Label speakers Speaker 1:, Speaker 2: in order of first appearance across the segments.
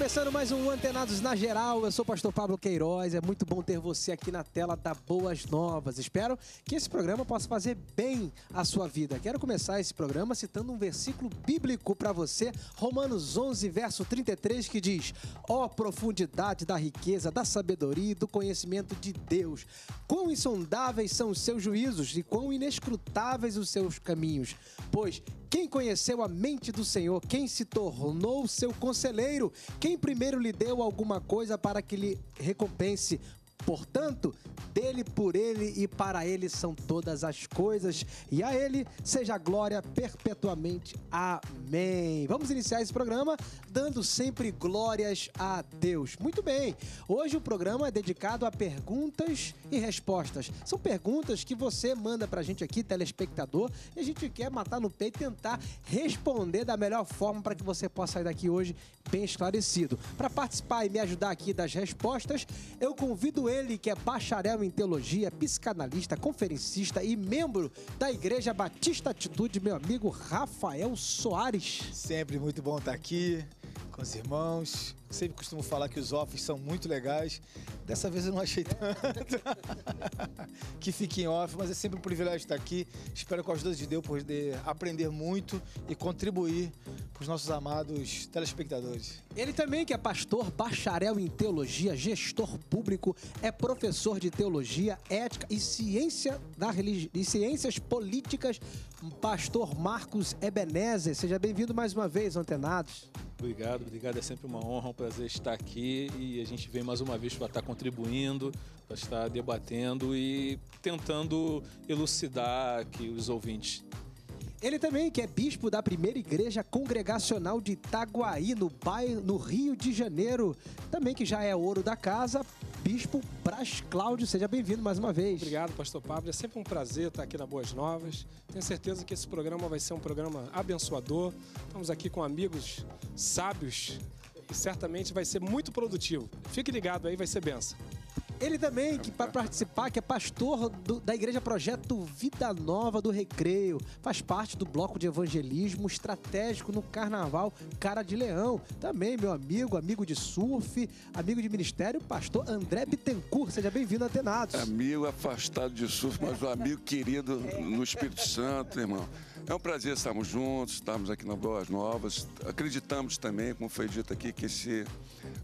Speaker 1: começando mais um Antenados na Geral. Eu sou o pastor Pablo Queiroz. É muito bom ter você aqui na tela da Boas Novas. Espero que esse programa possa fazer bem a sua vida. Quero começar esse programa citando um versículo bíblico para você, Romanos 11, verso 33, que diz: Ó oh, profundidade da riqueza, da sabedoria e do conhecimento de Deus! Quão insondáveis são os seus juízos e quão inescrutáveis os seus caminhos! Pois quem conheceu a mente do Senhor? Quem se tornou seu conselheiro? Quem primeiro lhe deu alguma coisa para que lhe recompense? Portanto, dele, por ele e para ele são todas as coisas, e a ele seja a glória perpetuamente. Amém. Vamos iniciar esse programa dando sempre glórias a Deus. Muito bem, hoje o programa é dedicado a perguntas e respostas. São perguntas que você manda para a gente aqui, telespectador, e a gente quer matar no peito e tentar responder da melhor forma para que você possa sair daqui hoje bem esclarecido. Para participar e me ajudar aqui das respostas, eu convido ele que é bacharel em teologia, psicanalista,
Speaker 2: conferencista e membro da Igreja Batista Atitude, meu amigo Rafael Soares. Sempre muito bom estar aqui com os irmãos. Sempre costumo falar que os offs são muito legais. Dessa vez eu não achei tanto. que em off, mas é sempre um privilégio estar aqui. Espero com a ajuda de Deus poder aprender muito e contribuir para os nossos amados telespectadores.
Speaker 1: Ele também que é pastor, bacharel em teologia, gestor público, é professor de teologia, ética e ciência da religi... e ciências políticas, pastor Marcos Ebenezer. Seja bem-vindo mais uma vez, antenados.
Speaker 3: Obrigado, obrigado. É sempre uma honra, um prazer estar aqui e a gente vem mais uma vez para estar contribuindo, para estar debatendo e tentando elucidar que os ouvintes
Speaker 1: ele também, que é bispo da primeira igreja congregacional de Itaguaí, no, bairro, no Rio de Janeiro. Também que já
Speaker 4: é ouro da casa, bispo Bras Cláudio. Seja bem-vindo mais uma vez. Obrigado, pastor Pablo. É sempre um prazer estar aqui na Boas Novas. Tenho certeza que esse programa vai ser um programa abençoador. Estamos aqui com amigos sábios e certamente vai ser muito produtivo. Fique ligado aí, vai ser benção. Ele também, que para participar, que é pastor do, da Igreja
Speaker 1: Projeto Vida Nova do Recreio, faz parte do bloco de evangelismo estratégico no Carnaval Cara de Leão. Também meu amigo, amigo de surf, amigo de ministério, pastor André Bittencourt. Seja bem-vindo, Atenados.
Speaker 5: Amigo afastado de surf, mas um amigo querido no Espírito Santo, irmão. É um prazer estarmos juntos, estarmos aqui na Boas Novas. Acreditamos também, como foi dito aqui, que esse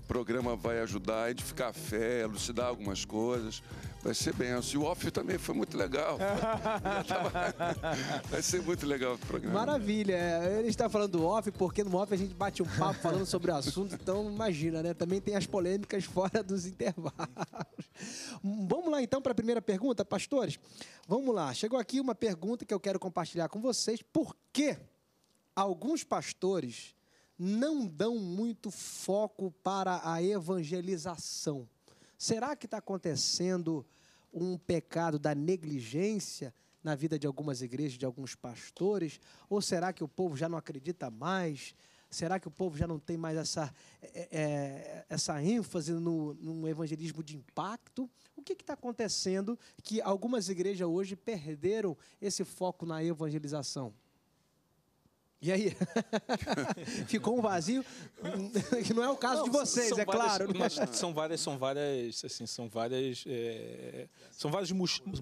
Speaker 5: programa vai ajudar a edificar a fé, elucidar algumas coisas, Vai ser benção. E o off também foi muito legal. Vai ser muito legal o programa.
Speaker 1: Maravilha. Ele está falando do off, porque no off a gente bate um papo falando sobre o assunto, então imagina, né? Também tem as polêmicas fora dos intervalos. Vamos lá então para a primeira pergunta, pastores? Vamos lá. Chegou aqui uma pergunta que eu quero compartilhar com vocês. Por que alguns pastores não dão muito foco para a evangelização? Será que está acontecendo um pecado da negligência na vida de algumas igrejas, de alguns pastores? Ou será que o povo já não acredita mais? Será que o povo já não tem mais essa, é, é essa ênfase no, no, evangelismo de impacto? O que está acontecendo que algumas igrejas hoje perderam esse foco na evangelização? E aí? Ficou um vazio? que não é o caso não, de vocês, é claro. né? são
Speaker 3: várias, são várias, assim, são várias, é, são vários,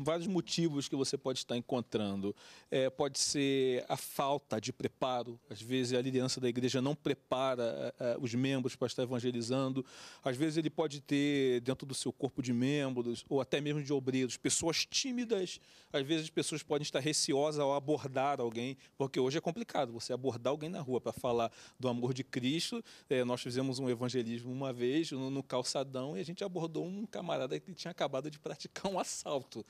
Speaker 3: vários motivos que você pode estar encontrando. É, pode ser a falta de preparo. Às vezes a liderança da igreja não prepara é, os membros para estar evangelizando. Às vezes ele pode ter dentro do seu corpo de membros ou até mesmo de obreiros pessoas tímidas. Às vezes as pessoas podem estar receosas ao abordar alguém, porque hoje é complicado. Você você abordar alguém na rua para falar do amor de Cristo. É, nós fizemos um evangelismo uma vez no, no calçadão e a gente abordou um camarada que tinha acabado de praticar um assalto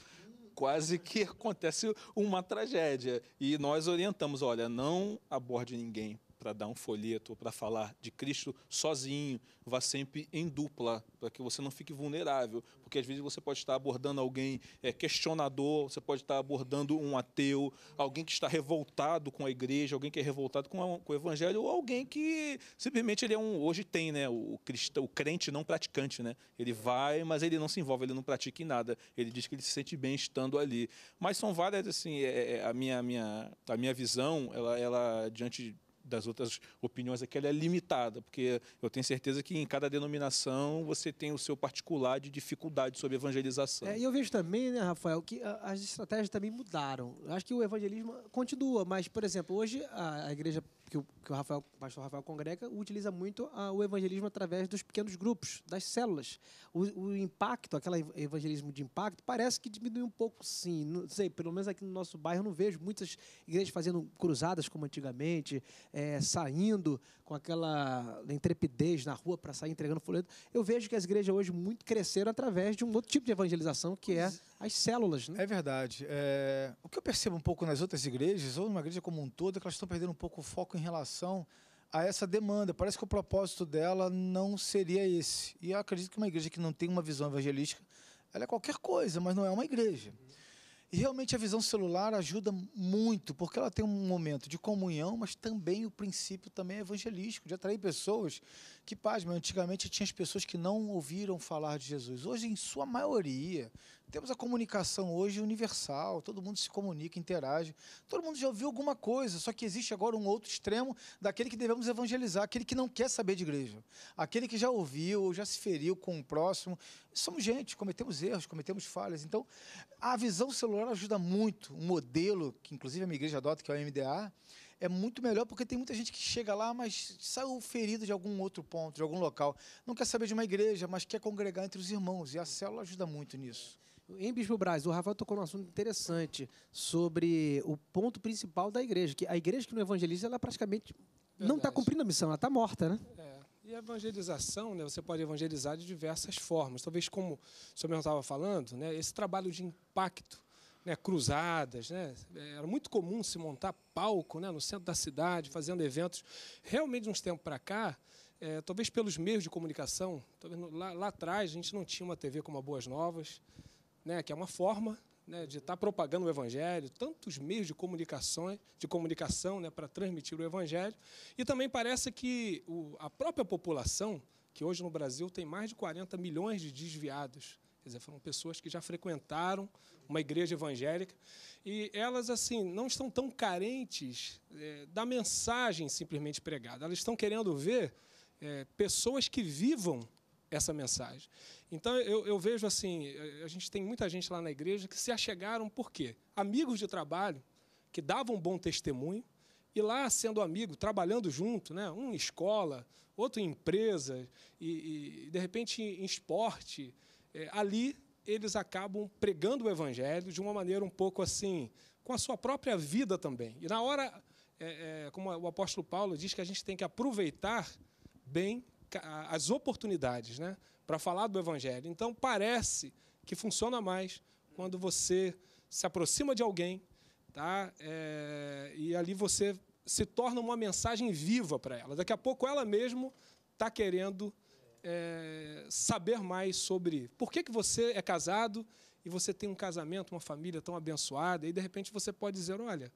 Speaker 3: quase que acontece uma tragédia. E nós orientamos: olha, não aborde ninguém para dar um folheto, para falar de Cristo sozinho, vá sempre em dupla, para que você não fique vulnerável, porque às vezes você pode estar abordando alguém é, questionador, você pode estar abordando um ateu, alguém que está revoltado com a igreja, alguém que é revoltado com, a, com o evangelho, ou alguém que simplesmente ele é um. Hoje tem, né? O, cristão, o crente não praticante, né? Ele vai, mas ele não se envolve, ele não pratica em nada. Ele diz que ele se sente bem estando ali. Mas são várias, assim, é, é a, minha, a minha, a minha visão, ela, ela diante das outras opiniões aqui é, é limitada, porque eu tenho certeza que em cada denominação você tem o seu particular de dificuldade sobre evangelização. É, e eu vejo
Speaker 1: também, né, Rafael, que as estratégias também mudaram. acho que o evangelismo continua, mas, por exemplo, hoje a, a igreja que o, que o, Rafael, o pastor Rafael congrega utiliza muito a, ah, o evangelismo através dos pequenos grupos, das células. O, o, impacto, aquele evangelismo de impacto, parece que diminui um pouco, sim. Não sei, pelo menos aqui no nosso bairro eu não vejo muitas igrejas fazendo cruzadas como antigamente, é, saindo com aquela intrepidez na rua para sair entregando folheto. Eu vejo que as
Speaker 2: igrejas hoje muito cresceram através de um outro tipo de evangelização que é as células. Né? É verdade. É... O que eu percebo um pouco nas outras igrejas, ou numa igreja como um todo, é que elas estão perdendo um pouco o foco em relação a essa demanda. Parece que o propósito dela não seria esse. E eu acredito que uma igreja que não tem uma visão evangelística, ela é qualquer coisa, mas não é uma igreja. E realmente a visão celular ajuda muito, porque ela tem um momento de comunhão, mas também o princípio também é evangelístico, de atrair pessoas que, pasmem, antigamente tinha as pessoas que não ouviram falar de Jesus. Hoje, em sua maioria, temos a comunicação hoje universal, todo mundo se comunica, interage, todo mundo já ouviu alguma coisa, só que existe agora um outro extremo daquele que devemos evangelizar, aquele que não quer saber de igreja, aquele que já ouviu ou já se feriu com o próximo. Somos gente, cometemos erros, cometemos falhas. Então, a visão celular ajuda muito. Um modelo que, inclusive, a minha igreja adota, que é o MDA, é muito melhor porque tem muita gente que chega lá, mas saiu ferido de algum outro ponto, de algum local. Não quer saber de uma igreja, mas quer congregar entre os irmãos. E a célula ajuda muito nisso. Em Bispo Braz, o Rafael tocou um assunto
Speaker 1: interessante sobre o ponto principal da igreja, que a igreja que não evangeliza, ela praticamente tá Verdade. não está cumprindo a missão, ela está morta, né?
Speaker 4: É. E a evangelização, né, você pode evangelizar de diversas formas. Talvez como o senhor mesmo estava falando, né, esse trabalho de impacto, né, cruzadas, né, era muito comum se montar palco né, no centro da cidade, fazendo eventos. Realmente, uns tempos para cá, é, talvez pelos meios de comunicação, talvez lá, lá atrás a gente não tinha uma TV como a Boas Novas, né, que é uma forma né, de estar tá propagando o Evangelho, tantos meios de comunicação, de comunicação né, para transmitir o Evangelho. E também parece que o, a própria população, que hoje no Brasil tem mais de 40 milhões de desviados, quer dizer, foram pessoas que já frequentaram uma igreja evangélica, e elas assim não estão tão carentes é, da mensagem simplesmente pregada, elas estão querendo ver é, pessoas que vivam essa mensagem. Então, eu, eu, vejo assim, a gente tem muita gente lá na igreja que se achegaram por quê? Amigos de trabalho, que davam um bom testemunho, e lá sendo amigo, trabalhando junto, né? um em escola, outro em empresa, e, e de repente em esporte, é, ali eles acabam pregando o evangelho de uma maneira um pouco assim, com a sua própria vida também. E na hora, é, é, como o apóstolo Paulo diz, que a gente tem que aproveitar bem as oportunidades né, para falar do Evangelho. Então, parece que funciona mais quando você se aproxima de alguém tá, é, e ali você se torna uma mensagem viva para ela. Daqui a pouco ela mesmo está querendo é, saber mais sobre por que, que você é casado e você tem um casamento, uma família tão abençoada, e de repente você pode dizer, olha,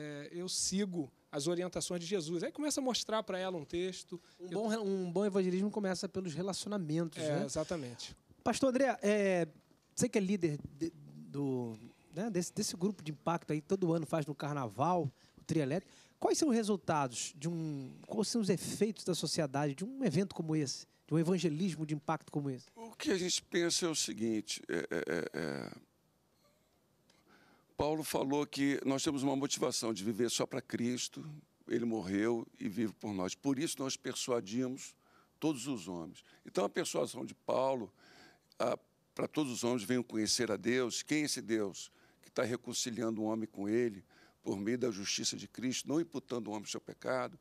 Speaker 4: é, eu sigo as orientações de Jesus. Aí começa a mostrar para ela um texto. Um, bom, um bom evangelismo começa pelos relacionamentos, é, né? Exatamente.
Speaker 1: Pastor André, é, você que é líder de, do, né, desse, desse grupo de impacto aí, todo ano faz no carnaval, o Trielétrico. Quais são os resultados de um. Quais são os efeitos da sociedade de um evento como esse? De um evangelismo de impacto como
Speaker 5: esse? O que a gente pensa é o seguinte: é, é, é, é Paulo falou que nós temos uma motivação de viver só para Cristo, ele morreu e vive por nós. Por isso nós persuadimos todos os homens. Então a persuasão de Paulo para todos os homens venham conhecer a Deus. Quem é esse Deus que está reconciliando o homem com Ele por meio da justiça de Cristo, não imputando o homem seu pecado?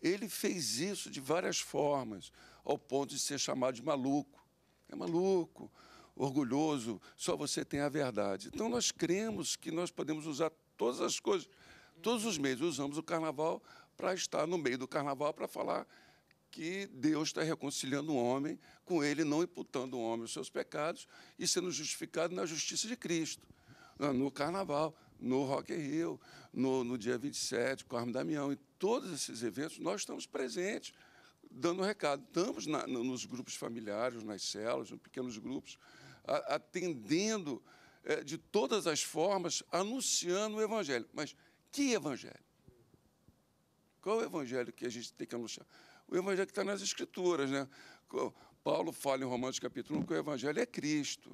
Speaker 5: Ele fez isso de várias formas, ao ponto de ser chamado de maluco. É maluco orgulhoso, só você tem a verdade. Então nós cremos que nós podemos usar todas as coisas, todos os meios. Usamos o carnaval para estar no meio do carnaval para falar que Deus está reconciliando o homem com ele, não imputando o homem os seus pecados e sendo justificado na justiça de Cristo. No carnaval, no Rock in Rio, no, no dia 27, com o Damião, em todos esses eventos, nós estamos presentes, dando um recado. Estamos na, nos grupos familiares, nas celas, em pequenos grupos, atendendo é, de todas as formas, anunciando o Evangelho. Mas que Evangelho? Qual é o Evangelho que a gente tem que anunciar? O Evangelho que está nas Escrituras, né? Paulo fala em Romanos capítulo 1 que o Evangelho é Cristo,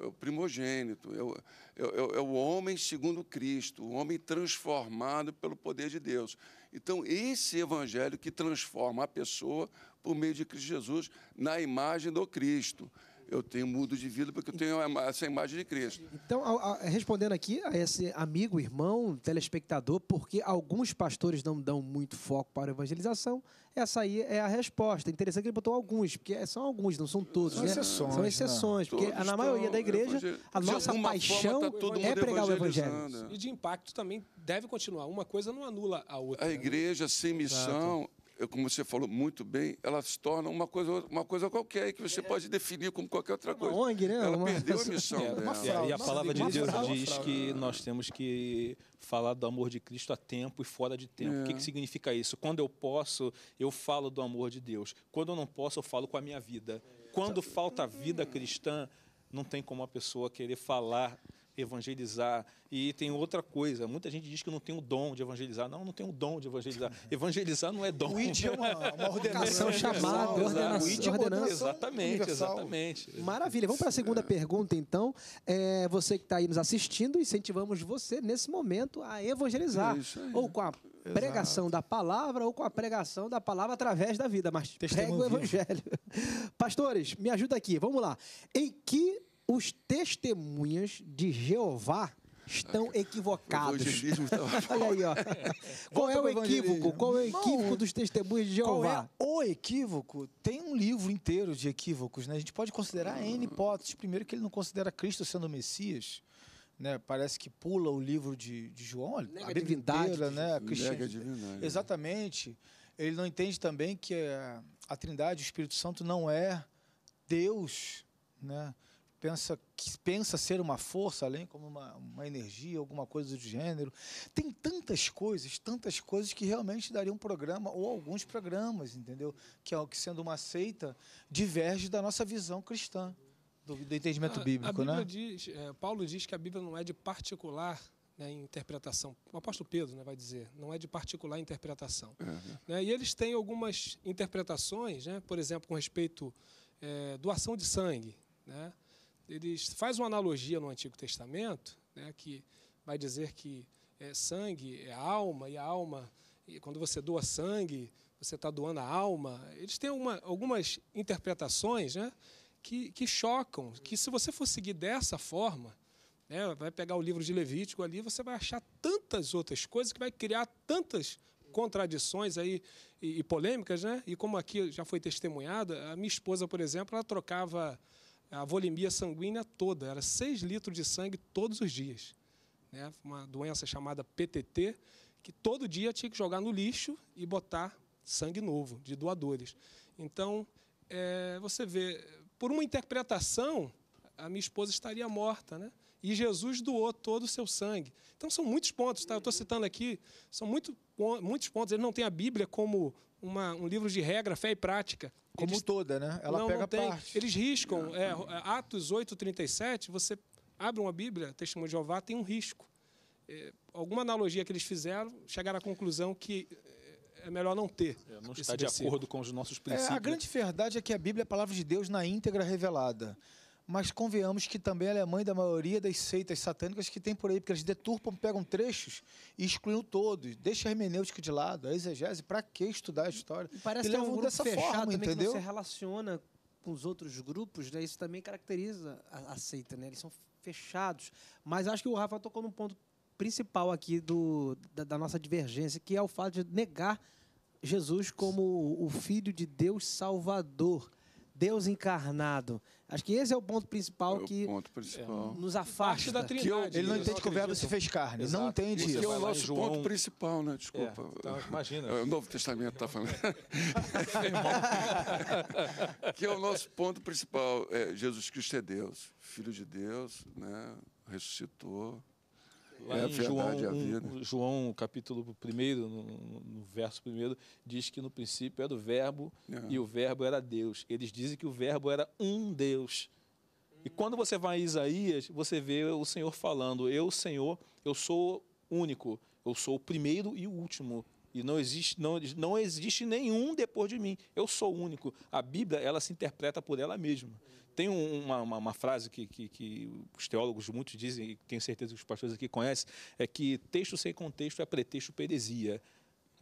Speaker 5: é o primogênito, é o, é, é, é o homem segundo Cristo, o homem transformado pelo poder de Deus. Então, esse Evangelho que transforma a pessoa por meio de Cristo Jesus na imagem do Cristo eu tenho mudo de vida porque eu tenho essa imagem de Cristo.
Speaker 1: Então, a, a, respondendo aqui a esse amigo, irmão, telespectador, porque alguns pastores não dão muito foco para a evangelização, essa aí é a resposta. Interessante que ele botou alguns, porque é, são alguns, não são todos. São né? exceções. São né? exceções, né? porque todos na maioria da igreja, a nossa paixão forma, tá é pregar o
Speaker 4: evangelho. E de impacto também deve continuar. Uma coisa não anula a outra. A né? igreja
Speaker 5: sem missão, Exato como você falou muito bem, ela se torna uma coisa, uma coisa qualquer que você é. pode definir como qualquer outra é coisa. Uma ONG, né? Ela uma... perdeu a é, missão. É, e a palavra de Deus diz que
Speaker 3: nós temos que falar do amor de Cristo a tempo e fora de tempo. É. O que, que significa isso? Quando eu posso, eu falo do amor de Deus. Quando eu não posso, eu falo com a minha vida. Quando falta vida cristã, não tem como a pessoa querer falar evangelizar. E tem outra coisa, muita gente diz que não tem o dom de evangelizar. Não, não tem o dom de evangelizar. Evangelizar não é dom. O ID é uma, uma ordenação é chamada, ordenação. O ID é uma ordenação exatamente, universal.
Speaker 4: exatamente. Maravilha. Vamos
Speaker 1: para a segunda pergunta, então. É, você que está aí nos assistindo, incentivamos você, nesse momento, a evangelizar. Ou com a pregação Exato. da palavra ou com a pregação da palavra através da vida, mas Testemunho. prega o evangelho. Pastores, me ajuda aqui, vamos lá. Em que os testemunhas de Jeová estão equivocados. Tá Olha aí, ó. Qual é o equívoco? Qual é o equívoco dos
Speaker 2: testemunhos de Jeová? É o equívoco? Tem um livro inteiro de equívocos, né? A gente pode considerar N hipóteses. Primeiro que ele não considera Cristo sendo o Messias. Né, parece que pula o livro de, de João, Nega a divindade, inteira, né, a divindade. Né? Exatamente. Ele não entende também que a, a Trindade, o Espírito Santo, não é Deus, né? pensa, que pensa ser uma força, além como uma, uma energia, alguma coisa do gênero. Tem tantas coisas, tantas coisas que realmente daria um programa ou alguns programas, entendeu? Que é o que sendo uma seita diverge da nossa visão cristã, do, do entendimento a, bíblico, né?
Speaker 4: Diz, é, Paulo diz que a Bíblia não é de particular né, interpretação. O apóstolo Pedro né, vai dizer, não é de particular interpretação. Uhum. Né, e eles têm algumas interpretações, né, por exemplo, com respeito é, doação de sangue. Né? ele faz uma analogia no Antigo Testamento, né, que vai dizer que é, sangue é alma, e a alma, e quando você doa sangue, você está doando a alma. Eles têm uma, algumas interpretações né, que, que chocam, que se você for seguir dessa forma, né, vai pegar o livro de Levítico ali, você vai achar tantas outras coisas que vai criar tantas contradições aí e, e polêmicas, né? E como aqui já foi testemunhada, a minha esposa, por exemplo, ela trocava a volemia sanguínea toda, era 6 litros de sangue todos os dias. Né? Uma doença chamada PTT, que todo dia tinha que jogar no lixo e botar sangue novo, de doadores. Então, é, você vê, por uma interpretação, a minha esposa estaria morta, né? E Jesus doou todo o seu sangue. Então, são muitos pontos, tá? Eu estou citando aqui, são muito, muitos pontos. Ele não tem a Bíblia como uma, um livro de regra, fé e prática. Como eles... toda, né? Ela não, pega não tem. parte. Eles riscam. É, é Atos 8, 37, você abre uma Bíblia, Testemunho de Jeová, tem um risco. É, alguma analogia que eles fizeram, chegaram à conclusão que é, é melhor não ter. É, não está de acordo com os
Speaker 2: nossos princípios. É, a né? grande verdade é que a Bíblia é a palavra de Deus na íntegra revelada mas convenhamos que também ela é mãe da maioria das seitas satânicas que tem por aí, porque eles deturpam, pegam trechos e excluem todos. Deixa a hermenêutica de lado, a exegese, para que estudar a história? E parece e que é um grupo dessa fechado forma, também entendeu? que não se
Speaker 1: relaciona com os outros grupos, né? isso também caracteriza a, a seita, né? eles são fechados. Mas acho que o Rafa tocou num ponto principal aqui do, da, da nossa divergência, que é o fato de negar Jesus como o Filho de Deus Salvador, Deus encarnado.
Speaker 2: Acho que esse é o ponto principal é que ponto principal. É.
Speaker 5: nos afasta. Da trindade, ele não né? entende que o verbo
Speaker 2: se fez carne. Exato. Não entende isso. Que é o nosso João... ponto
Speaker 5: principal, né? É, Desculpa. Tá, é. Então, imagina. O Novo Testamento está falando. que é o nosso ponto principal. É, Jesus Cristo é Deus, Filho de Deus, né? ressuscitou é Lá é em João, um,
Speaker 3: João, capítulo 1, no, no, verso 1, diz que no princípio era o verbo e é. o verbo era Deus. Eles dizem que o verbo era um Deus. E quando você vai em Isaías, você vê o Senhor falando: Eu, Senhor, eu sou único, eu sou o primeiro e o último. E não existe, não, não existe nenhum depois de mim. Eu sou único. A Bíblia, ela se interpreta por ela mesma. Tem uma, uma, uma frase que, que, que, os teólogos muitos dizem, e tenho certeza que os pastores aqui conhecem, é que texto sem contexto é pretexto para heresia.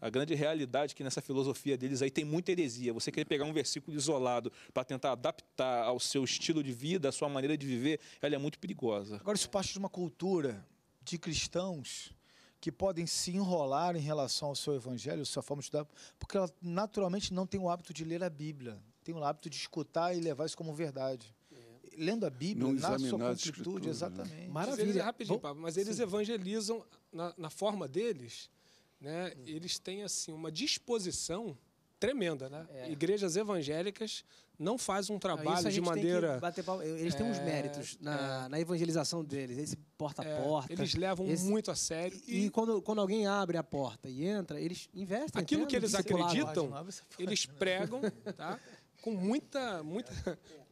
Speaker 3: A grande realidade é que nessa filosofia deles aí tem muita heresia. Você querer pegar um versículo isolado para tentar adaptar ao seu estilo de vida, à sua maneira de viver, ela é muito perigosa. Agora,
Speaker 2: isso parte de uma cultura de cristãos que podem se enrolar em relação ao seu evangelho, à sua forma de estudar, porque ela naturalmente não tem o hábito de ler a Bíblia tem o hábito de escutar e levar isso como verdade. É. Lendo a Bíblia Não na sua completude, né? exatamente. Né? Maravilha. Eles, é rapidinho, Bom, Pablo, mas eles sim.
Speaker 4: evangelizam na, na, forma deles, né? Hum. Eles têm assim uma disposição tremenda, né? É. Igrejas evangélicas não fazem um trabalho de maneira.
Speaker 1: Eles têm é... uns méritos na, é... na, evangelização deles, esse porta a é, porta. Eles levam esse... muito a sério. E, e, quando, quando alguém abre a porta e entra, eles investem. Aquilo que eles acreditam,
Speaker 4: eles pregam, tá? com muita, muita,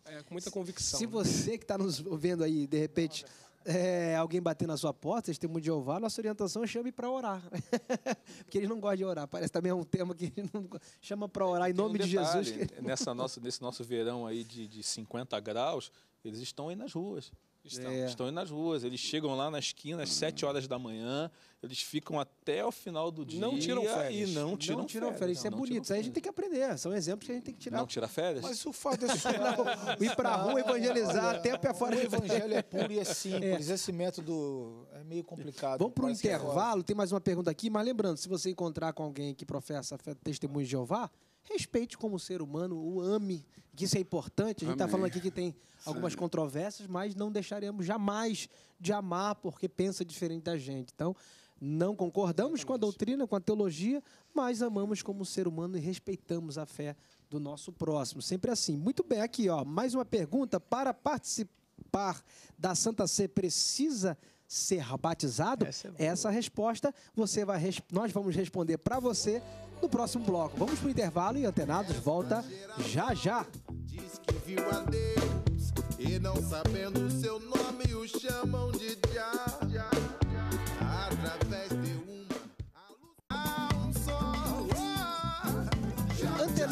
Speaker 4: é, com
Speaker 1: muita convicção. Se né? você que está nos vendo aí, de repente, é, alguém bater na sua porta, testemunho de Jeová, nossa orientação é chame para orar. Porque eles não gostam de orar. Parece também é um tema que não... chama para é, orar em nome um de Jesus. Que... nessa
Speaker 3: nossa, nesse nosso verão aí de, de 50 graus, eles estão aí nas ruas. Estão. É. Estão aí nas ruas. Eles chegam lá na esquina às 7 horas da manhã, eles ficam até o final do dia. Não tiram férias. E não tiram, não tiram férias. férias.
Speaker 2: Isso não, é não bonito. Isso aí a gente tem que aprender. São exemplos que a gente tem que tirar. Não tirar férias? Mas o fato é só assim, ir para a rua evangelizar Olha, até pé fora. O evangelho é puro e é, é. simples. É. Esse método é meio complicado. Vamos para o é intervalo.
Speaker 1: Tem mais uma pergunta aqui, mas lembrando, se você encontrar com alguém que professa testemunho de Jeová, respeite como ser humano, o ame, que isso é importante. A gente está falando aqui que tem algumas Sim. controvérsias, mas não deixaremos jamais de amar porque pensa diferente da gente. Então, não concordamos Exatamente. com a doutrina, com a teologia, mas amamos como ser humano e respeitamos a fé do nosso próximo. Sempre assim. Muito bem, aqui, ó, mais uma pergunta para participar da Santa Sé precisa ser batizado? Essa, é Essa resposta você vai nós vamos responder para você no próximo bloco. Vamos pro intervalo e Antenados volta já já.
Speaker 2: Diz que viu a Deus e não sabendo o seu nome o chamam de diabo.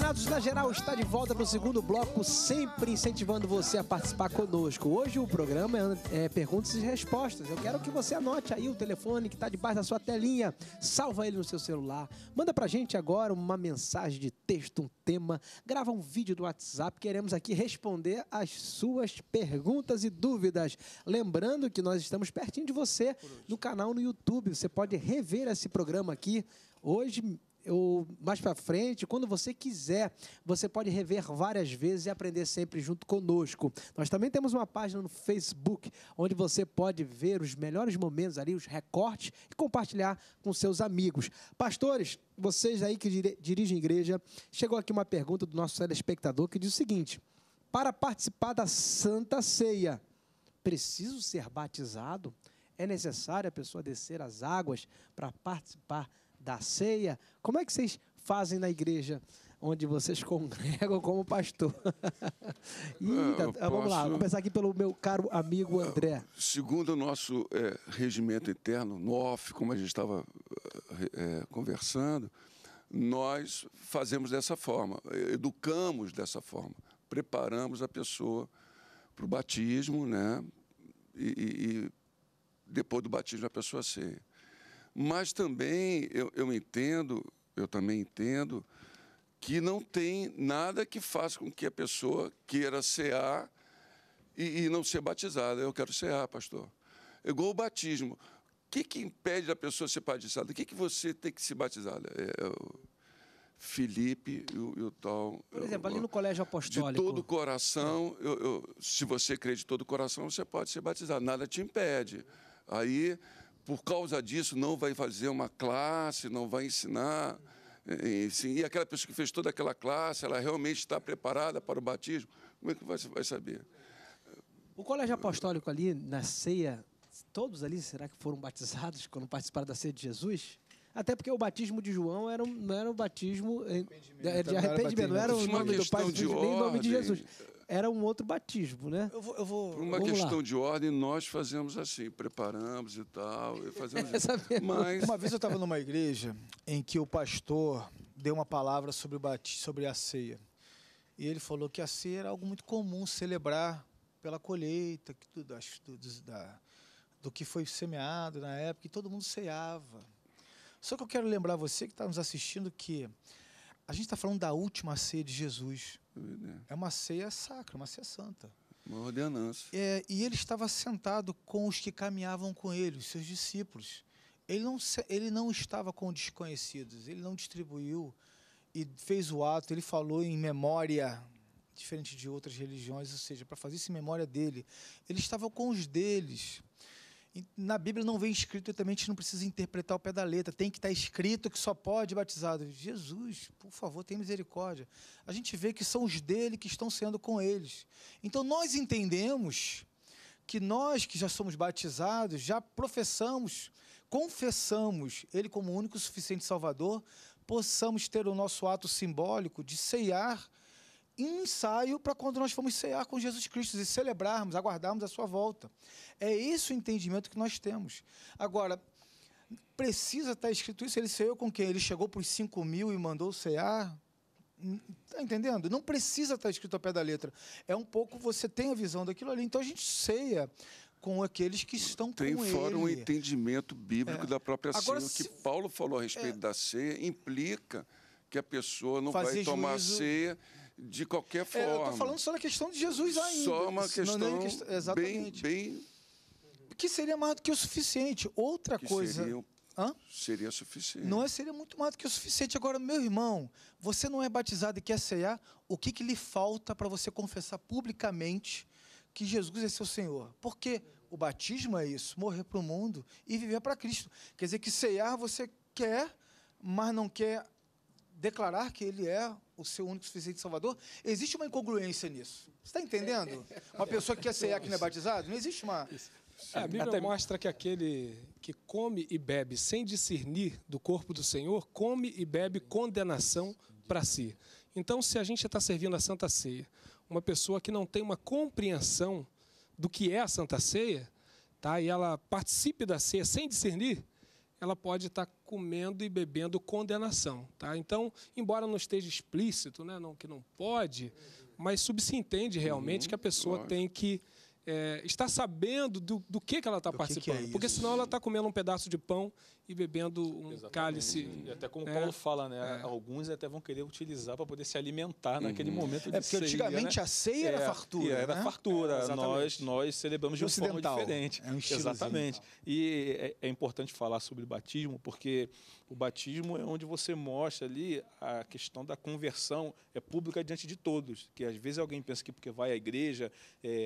Speaker 1: Renatos na Geral está de volta para o segundo bloco, sempre incentivando você a participar conosco. Hoje o programa é, é, perguntas e respostas. Eu quero que você anote aí o telefone que está debaixo da sua telinha. Salva ele no seu celular. Manda para a gente agora uma mensagem de texto, um tema. Grava um vídeo do WhatsApp. Queremos aqui responder as suas perguntas e dúvidas. Lembrando que nós estamos pertinho de você no canal no YouTube. Você pode rever esse programa aqui. Hoje, eu, mais para frente, quando você quiser, você pode rever várias vezes e aprender sempre junto conosco. Nós também temos uma página no Facebook onde você pode ver os melhores momentos ali, os recortes e compartilhar com seus amigos. Pastores, vocês aí que dirigem igreja, chegou aqui uma pergunta do nosso telespectador que diz o seguinte: para participar da Santa Ceia, preciso ser batizado? É necessário a pessoa descer as águas para participar da da ceia. Como é que vocês fazem na igreja onde vocês congregam como pastor? posso...
Speaker 5: Ah, tá, ah, vamos lá, vamos começar
Speaker 1: aqui pelo meu caro amigo ah, André.
Speaker 5: Segundo o nosso é, regimento interno, NOF, como a gente estava é, conversando, nós fazemos dessa forma, eh, educamos dessa forma, preparamos a pessoa para o batismo, né? E, e, e depois do batismo a pessoa ceia. Mas também eu, eu entendo, eu também entendo que não tem nada que faça com que a pessoa queira ser A e, e não ser batizada. Eu quero ser A, pastor. É igual o batismo. O que, que impede da pessoa ser batizada? O que, que você tem que se batizar? É, é o Felipe e o, e o tal. Por é exemplo, eu, ali no
Speaker 1: colégio apostólico. De todo o
Speaker 5: coração, eu, eu, se você crê de todo o coração, você pode ser batizado. Nada te impede. Aí por causa disso não vai fazer uma classe, não vai ensinar. E, sim, e aquela pessoa que fez toda aquela classe, ela realmente está preparada para o batismo? Como é que você vai saber?
Speaker 1: O colégio apostólico ali, na ceia, todos ali, será que foram batizados quando participaram da ceia de Jesus? Até porque o batismo de João era um, não era um batismo eh, é de arrependimento, não era o nome do Pai, nem o nome de Jesus era um outro batismo,
Speaker 2: né? Eu vou. Eu vou... Por uma Vamos questão lá.
Speaker 5: de ordem, nós fazemos assim, preparamos e tal, e fazemos. é, Mas... Uma vez eu estava
Speaker 2: numa igreja em que o pastor deu uma palavra sobre, bat, sobre a ceia. E ele falou que a ceia era algo muito comum celebrar pela colheita do, do, tudo da, do que foi semeado na época, e todo mundo ceava. Só que eu quero lembrar você que está nos assistindo que a gente está falando da última ceia de Jesus. Né? É uma ceia sacra, uma ceia santa.
Speaker 5: Uma ordenança.
Speaker 2: É, e ele estava sentado com os que caminhavam com ele, os seus discípulos. Ele não, ele não estava com desconhecidos, ele não distribuiu e fez o ato, ele falou em memória, diferente de outras religiões, ou seja, para fazer isso em memória dele. Ele estava com os deles. Na Bíblia não vem escrito, e também a gente não precisa interpretar o pé da letra. Tem que estar tá escrito que só pode batizado. Jesus, por favor, tem misericórdia. A gente vê que são os dele que estão sendo com eles. Então nós entendemos que nós que já somos batizados, já professamos, confessamos Ele como único suficiente Salvador, possamos ter o nosso ato simbólico de ceiar ensaio para quando nós formos cear com Jesus Cristo e celebrarmos, aguardarmos a sua volta. É esse o entendimento que nós temos. Agora, precisa estar tá escrito isso? Ele ceou com quem? Ele chegou para os 5 mil e mandou cear? Está entendendo? Não precisa estar tá escrito ao pé da letra. É um pouco, você tem a visão daquilo ali. Então a gente ceia com aqueles que estão tem com ele. Tem fora um
Speaker 5: entendimento bíblico é. da própria Agora, ceia. O que se... Paulo falou a respeito é. da ceia implica que a pessoa não Fazer vai tomar juízo... ceia de qualquer forma. É, eu estou falando
Speaker 2: só na questão de Jesus ainda. Só uma questão, não, não é questão exatamente. bem... bem que seria mais do que o suficiente. Outra que coisa. Seria, Hã?
Speaker 5: seria suficiente. Não
Speaker 2: é, seria muito mais do que o suficiente. Agora, meu irmão, você não é batizado e quer cear, o que, que lhe falta para você confessar publicamente que Jesus é seu Senhor? Porque o batismo é isso, morrer para o mundo e viver para Cristo. Quer dizer que cear você quer, mas não quer declarar que Ele é o seu único suficiente Salvador, existe uma incongruência nisso. Você está entendendo? Uma pessoa que quer ser que não é batizado, não existe uma. É, a Bíblia Até mostra que aquele que
Speaker 4: come e bebe sem discernir do corpo do Senhor, come e bebe condenação para si. Então, se a gente está servindo a Santa Ceia, uma pessoa que não tem uma compreensão do que é a Santa Ceia, tá, e ela participe da ceia sem discernir, ela pode estar tá comendo e bebendo condenação. Tá? Então, embora não esteja explícito, né, não, que não pode, mas subsintende realmente uhum, que a pessoa tem que é, estar sabendo do, do que, que ela está participando. Que que é porque senão ela está comendo um pedaço de pão e bebendo um Exatamente. cálice. E até como o né? Paulo fala, né? É. Alguns até vão
Speaker 3: querer utilizar para poder se alimentar uhum. naquele momento é, de É porque ceia, antigamente né? a ceia era é, fartura. Era né? fartura. nós, nós celebramos de uma forma diferente. É um Exatamente. E é, importante falar sobre o batismo, porque o batismo é onde você mostra ali a questão da conversão é pública diante de todos. Que às vezes alguém pensa que porque vai à igreja,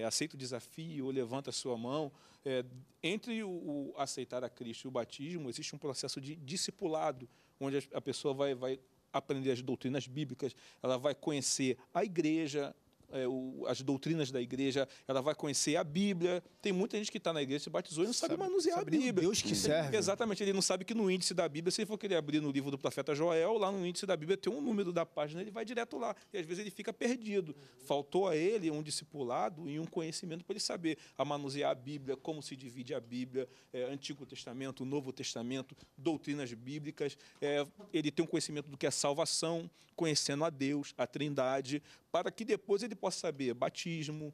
Speaker 3: aceita o desafio ou levanta a sua mão, é, entre o, o, aceitar a Cristo e o batismo, existe um processo de discipulado, onde a pessoa vai, vai aprender as doutrinas bíblicas, ela vai conhecer a igreja, é, o, as doutrinas da igreja, ela vai conhecer a Bíblia. Tem muita gente que está na igreja, se batizou e não sabe, sabe manusear sabe a Bíblia. Deus que serve. Exatamente, ele não sabe que no índice da Bíblia, se ele for querer abrir no livro do profeta Joel, lá no índice da Bíblia tem um número da página, ele vai direto lá. E às vezes ele fica perdido. Faltou a ele um discipulado e um conhecimento para ele saber a manusear a Bíblia, como se divide a Bíblia, é, Antigo Testamento, Novo Testamento, doutrinas bíblicas. É, ele tem um conhecimento do que é salvação, conhecendo a Deus, a Trindade, para que depois ele possa saber batismo,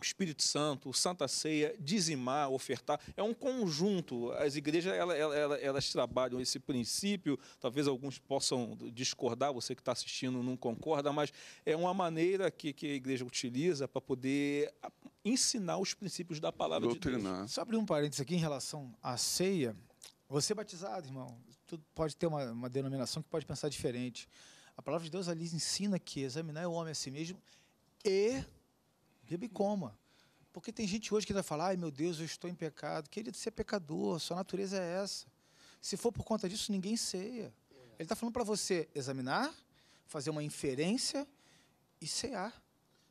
Speaker 3: Espírito Santo, Santa Ceia, dizimar, ofertar, é um conjunto. As igrejas elas, elas, elas, trabalham esse princípio. Talvez alguns possam discordar, você que está assistindo não concorda, mas é uma maneira que, que a igreja utiliza para poder
Speaker 2: ensinar os princípios da palavra Doutrinar. de Deus. Só abrir um parênteses aqui em relação à ceia. Você é batizado, irmão, tu pode ter uma, uma denominação que pode pensar diferente. A palavra de Deus ali ensina que examinar o homem a si mesmo e bebe coma. Porque tem gente hoje que vai falar, ai meu Deus, eu estou em pecado. Querido, você é pecador, sua natureza é essa. Se for por conta disso, ninguém ceia. Ele está falando para você examinar, fazer uma inferência e cear.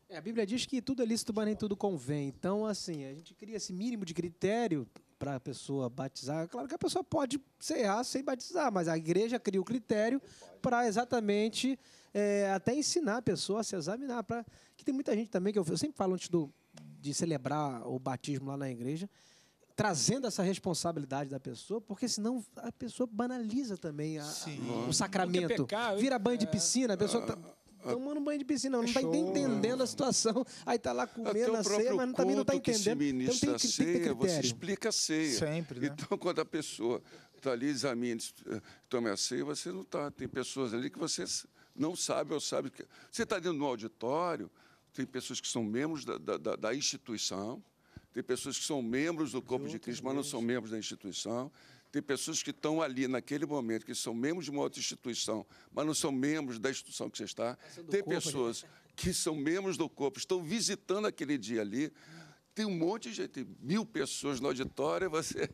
Speaker 2: É, a Bíblia diz que tudo é lícito, mas nem
Speaker 1: tudo convém. Então, assim, a gente cria esse mínimo de critério para a pessoa batizar. Claro que a pessoa pode cear sem batizar, mas a igreja cria o critério para exatamente é, até ensinar a pessoa a se examinar. Pra... Que tem muita gente também, que eu, eu sempre falo antes do, de celebrar o batismo lá na igreja, trazendo essa responsabilidade da pessoa, porque senão a pessoa banaliza também a, a, o sacramento. É Pecar, Vira banho de é.
Speaker 5: piscina, a pessoa. Tá,
Speaker 1: ah. tomando banho de piscina, não, está entendendo a situação. Aí está lá é comendo a
Speaker 5: ceia, mas também não está entendendo. então tem a ceia, tem que Você explica a ceia. Sempre, né? Então, quando a pessoa está ali, examina, eh, toma a ceia, você não está. Tem pessoas ali que você não sabe ou sabe. que Você está dentro de um auditório, tem pessoas que são membros da, da, da instituição, tem pessoas que são membros do Corpo de, de Cristo, mas não são membros da instituição. Tem pessoas que estão ali naquele momento, que são membros de uma outra instituição, mas não são membros da instituição que você está. Tem pessoas que são membros do corpo, estão visitando aquele dia ali. Tem um monte de gente, mil pessoas no auditório, você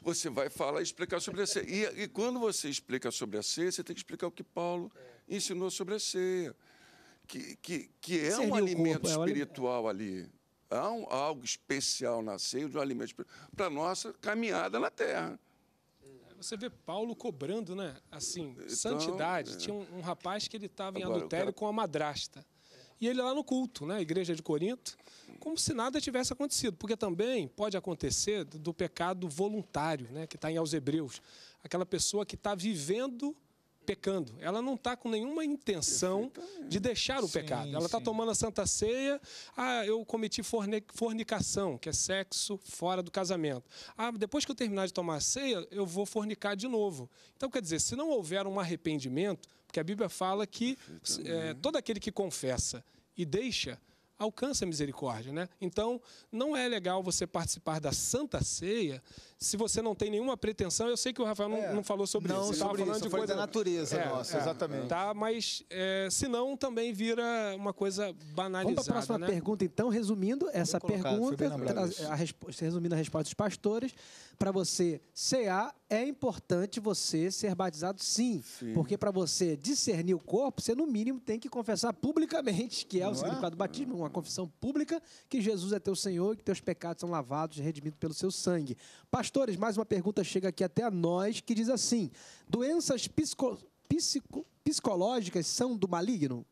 Speaker 5: você vai falar e explicar sobre a ceia. E, e, quando você explica sobre a ceia, você tem que explicar o que Paulo ensinou sobre a ceia, que, que, que é um alimento corpo, é espiritual é ali. Há um, algo especial na ceia, de um alimento para a nossa caminhada na terra.
Speaker 4: Você vê Paulo cobrando, né? Assim, então, santidade. É. Tinha um, um, rapaz que ele estava em adultério cara... com a madrasta. E ele lá no culto, né? Igreja de Corinto, como se nada tivesse acontecido. Porque também pode acontecer do pecado voluntário, né? Que está em Aos Hebreus. Aquela pessoa que está vivendo pecando. Ela não está com nenhuma intenção de deixar o sim, pecado. Ela está tomando a santa ceia. Ah, eu cometi fornicação, que é sexo fora do casamento. Ah, depois que eu terminar de tomar a ceia, eu vou fornicar de novo. Então, quer dizer, se não houver um arrependimento, porque a Bíblia fala que é, todo aquele que confessa e deixa alcança a misericórdia. Né? Então, não é legal você participar da Santa Ceia se você não tem nenhuma pretensão. Eu sei que o Rafael não, é, não falou sobre não isso. Não sobre falando isso, de coisa da natureza é, nossa, é, exatamente. Tá, mas é, senão também vira uma coisa banalizada. Vamos para a próxima né? pergunta,
Speaker 1: então, resumindo essa colocar, pergunta, a, a, resumindo a resposta dos pastores, para você cear é importante você ser batizado, sim. sim. Porque para você discernir o corpo, você no mínimo tem que confessar publicamente, que é Não o é? significado é? do batismo, é uma confissão pública, que Jesus é teu Senhor e que teus pecados são lavados e redimidos pelo seu sangue. Pastores, mais uma pergunta chega aqui até a nós, que diz assim: doenças psico, psico, psicológicas são do maligno?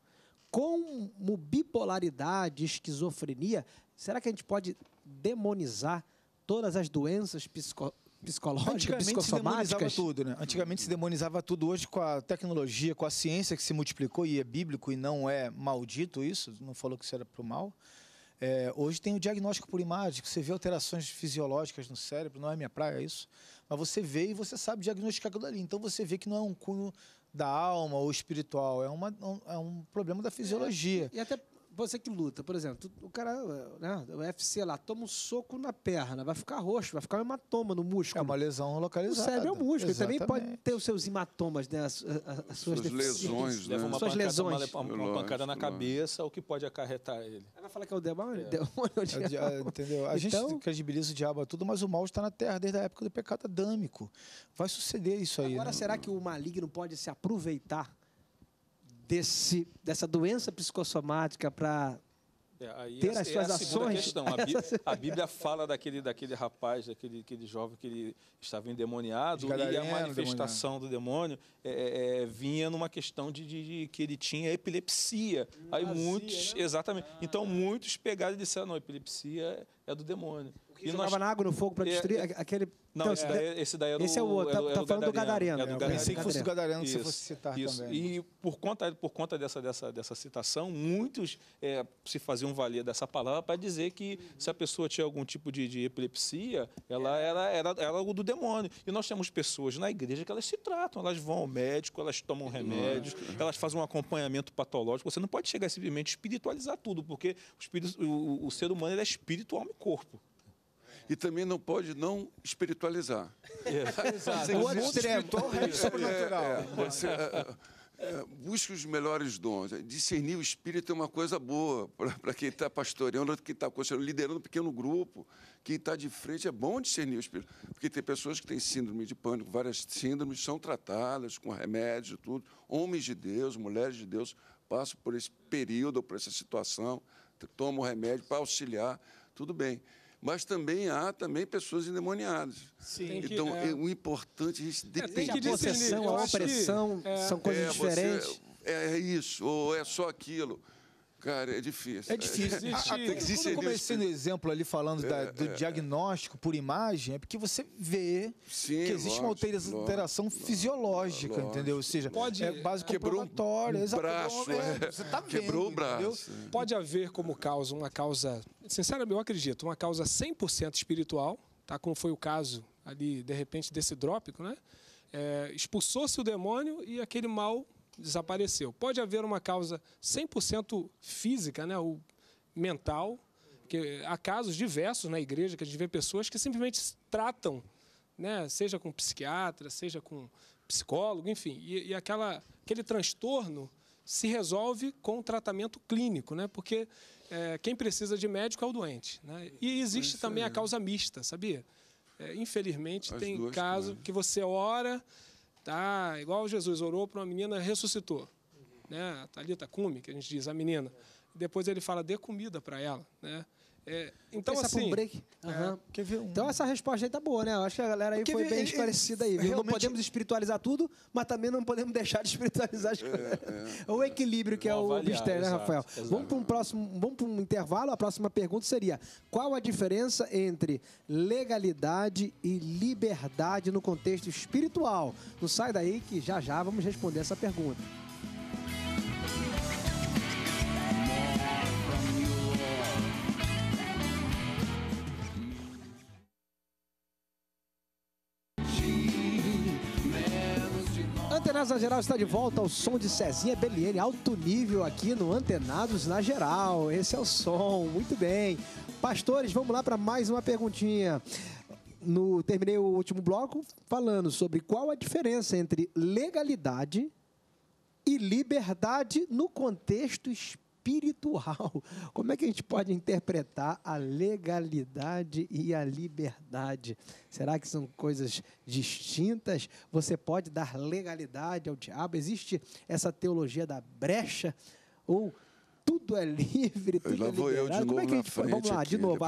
Speaker 1: Como bipolaridade, esquizofrenia, será que a gente pode demonizar todas as doenças psicológicas? psicológica, Antigamente se demonizava tudo,
Speaker 2: né? Antigamente se demonizava tudo. Hoje, com a tecnologia, com a ciência que se multiplicou e é bíblico e não é maldito isso, não falou que isso era para o mal. É, hoje tem o diagnóstico por imagem, que você vê alterações fisiológicas no cérebro, não é minha praia é isso. Mas você vê e você sabe diagnosticar aquilo ali. Então você vê que não é um cunho da alma ou espiritual, é, uma, é um, é um problema da fisiologia. É,
Speaker 1: e até você que luta, por exemplo, tu, o cara, né, o UFC lá, toma um soco na perna, vai ficar roxo, vai ficar um hematoma no músculo. É uma lesão localizada. O cérebro é o músculo, também pode ter os seus hematomas, né, as, as, as suas, lesões. Né?
Speaker 3: uma suas pancada, lesões. Uma, uma pancada na cabeça, o que pode acarretar ele. Ela
Speaker 1: fala que é o demônio? É. demônio
Speaker 3: é, é
Speaker 2: Entendeu? A então... gente credibiliza o diabo a tudo, mas o mal está na terra desde a época do pecado adâmico. Vai suceder isso aí. Agora, né? será que o maligno pode se aproveitar
Speaker 1: desse, dessa doença psicossomática para é, ter é as é suas é a ações. Questão.
Speaker 3: A, a Bíblia fala daquele, daquele rapaz, daquele aquele jovem que ele estava endemoniado, e a manifestação do demônio é, é, é, vinha numa questão de, de, de, que ele tinha epilepsia. Aí muitos, né? exatamente. Então ah. muitos pegaram e disseram: não, epilepsia é do demônio que e jogava nós... na água no fogo para é, destruir? É,
Speaker 1: aquele... Não, então, esse, daí,
Speaker 3: é, esse daí é do... Esse é o outro, é tá, tá falando do Gadareno. É né? Pensei que fosse do Gadareno se que você fosse citar isso. também. E por conta, por conta dessa, dessa, dessa citação, muitos é, se faziam valer dessa palavra para dizer que uhum. se a pessoa tinha algum tipo de, de epilepsia, ela era, era, era algo do demônio. E nós temos pessoas na igreja que elas se tratam, elas vão ao médico, elas tomam uhum. remédios, uhum. elas fazem um acompanhamento patológico. Você não pode chegar simplesmente espiritualizar tudo, porque o, espírito, o, o ser humano
Speaker 5: é espírito, alma e corpo e também não pode não espiritualizar. Yes. É. Exato. O espiritual, é, é, busque os melhores dons. Discernir o espírito é uma coisa boa para quem está pastoreando, que está liderando um pequeno grupo, quem está de frente. É bom discernir o espírito, porque tem pessoas que têm síndrome de pânico, várias síndromes são tratadas com remédio, tudo. Homens de Deus, mulheres de Deus passam por esse período, por essa situação, tomam remédio para auxiliar, tudo bem mas também há também pessoas endemoniadas. Sim. Que, então, é... o importante a gente É, tem que a possessão, a opressão, que, é... são coisas é, diferentes. Você, é, é isso, ou é só aquilo. Cara, é difícil. É difícil. Existe, até que quando eu comecei no
Speaker 2: exemplo ali falando é, da, do é, diagnóstico por imagem, é porque você vê Sim, que existe lógico, uma alteração lógico, fisiológica, lógico, entendeu? Ou seja, pode, é base quebrou um é
Speaker 4: braço,
Speaker 5: é, você tá vendo, quebrou o braço. Entendeu? É.
Speaker 4: Pode haver como causa uma causa, sinceramente eu acredito, uma causa 100% espiritual, tá? como foi o caso ali, de repente, desse drópico, né? É, expulsou-se o demônio e aquele mal desapareceu. Pode haver uma causa 100% física, né, ou mental, que há casos diversos na igreja que a gente vê pessoas que simplesmente tratam, né, seja com psiquiatra, seja com psicólogo, enfim, e, e aquela, aquele transtorno se resolve com tratamento clínico, né? Porque é, quem precisa de médico é o doente, né? E existe também é a causa mista, sabia? É, infelizmente As tem caso coisas. que você ora Tá? Igual Jesus orou para uma menina, ressuscitou. Né? A Thalita Cume, que a gente diz, a menina. Depois ele fala, dê comida para ela. Né? É, então, Pensar assim. break. Uhum.
Speaker 1: É, ver um... Então, essa resposta aí tá boa, né? Eu acho que a galera aí Quer foi ver, bem esclarecida aí. Realmente... Não podemos espiritualizar tudo, mas também não podemos deixar de espiritualizar as é, coisas. É, é o é. equilíbrio que é o mistério, né, Rafael? Exato. Vamos para um próximo, vamos para um intervalo. A próxima pergunta seria: qual a diferença entre legalidade e liberdade no contexto espiritual? Não sai daí que já já vamos responder essa pergunta. Casa Geral está de volta ao som de Cezinha Beliene, alto nível aqui no Antenados na Geral. Esse é o som, muito bem. Pastores, vamos lá para mais uma perguntinha. No, terminei o último bloco falando sobre qual a diferença entre legalidade e liberdade no contexto espiritual espiritual. Como é que a gente pode interpretar a legalidade e a liberdade? Será que são coisas distintas? Você pode dar legalidade ao diabo? Existe essa teologia da brecha? Ou tudo é livre, tudo lá é vou liberado. Eu de Como novo é que a gente Vamos lá, aqui. de novo.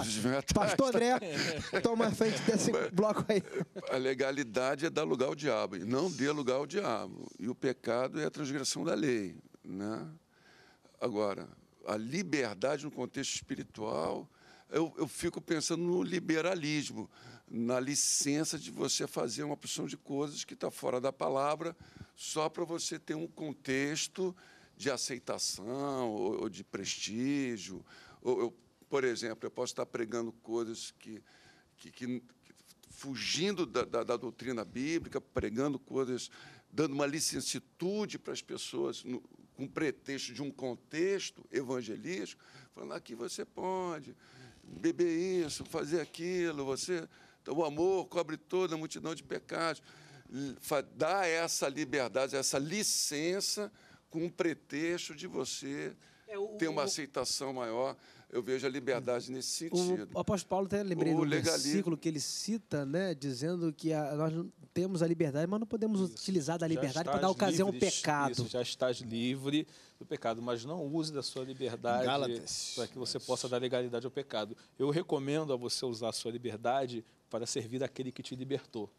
Speaker 1: Pastor André,
Speaker 5: toma a frente desse bloco aí. A legalidade é dar lugar ao diabo. Não dê lugar ao diabo. E o pecado é a transgressão da lei. Né? Agora, a liberdade no contexto espiritual, eu, eu, fico pensando no liberalismo, na licença de você fazer uma porção de coisas que está fora da palavra, só para você ter um contexto de aceitação ou, ou de prestígio. Ou, eu, por exemplo, eu posso estar pregando coisas que, que, que fugindo da, da, da, doutrina bíblica, pregando coisas, dando uma licencitude para as pessoas no, com pretexto de um contexto evangelístico, falando aqui você pode beber isso, fazer aquilo, você então, o amor cobre toda a multidão de pecados, dá essa liberdade, essa licença com o pretexto de você é o, tem uma aceitação maior. Eu vejo a liberdade nesse sentido. O, apóstolo
Speaker 1: Paulo até lembrei do versículo que ele cita, né, dizendo que a, nós temos a liberdade, mas não podemos isso. utilizar da liberdade para dar ocasião livre, ao pecado.
Speaker 3: Isso, já estás livre do pecado, mas não use da sua liberdade para que você possa dar legalidade ao pecado. Eu recomendo a você usar a sua liberdade para servir aquele que te libertou.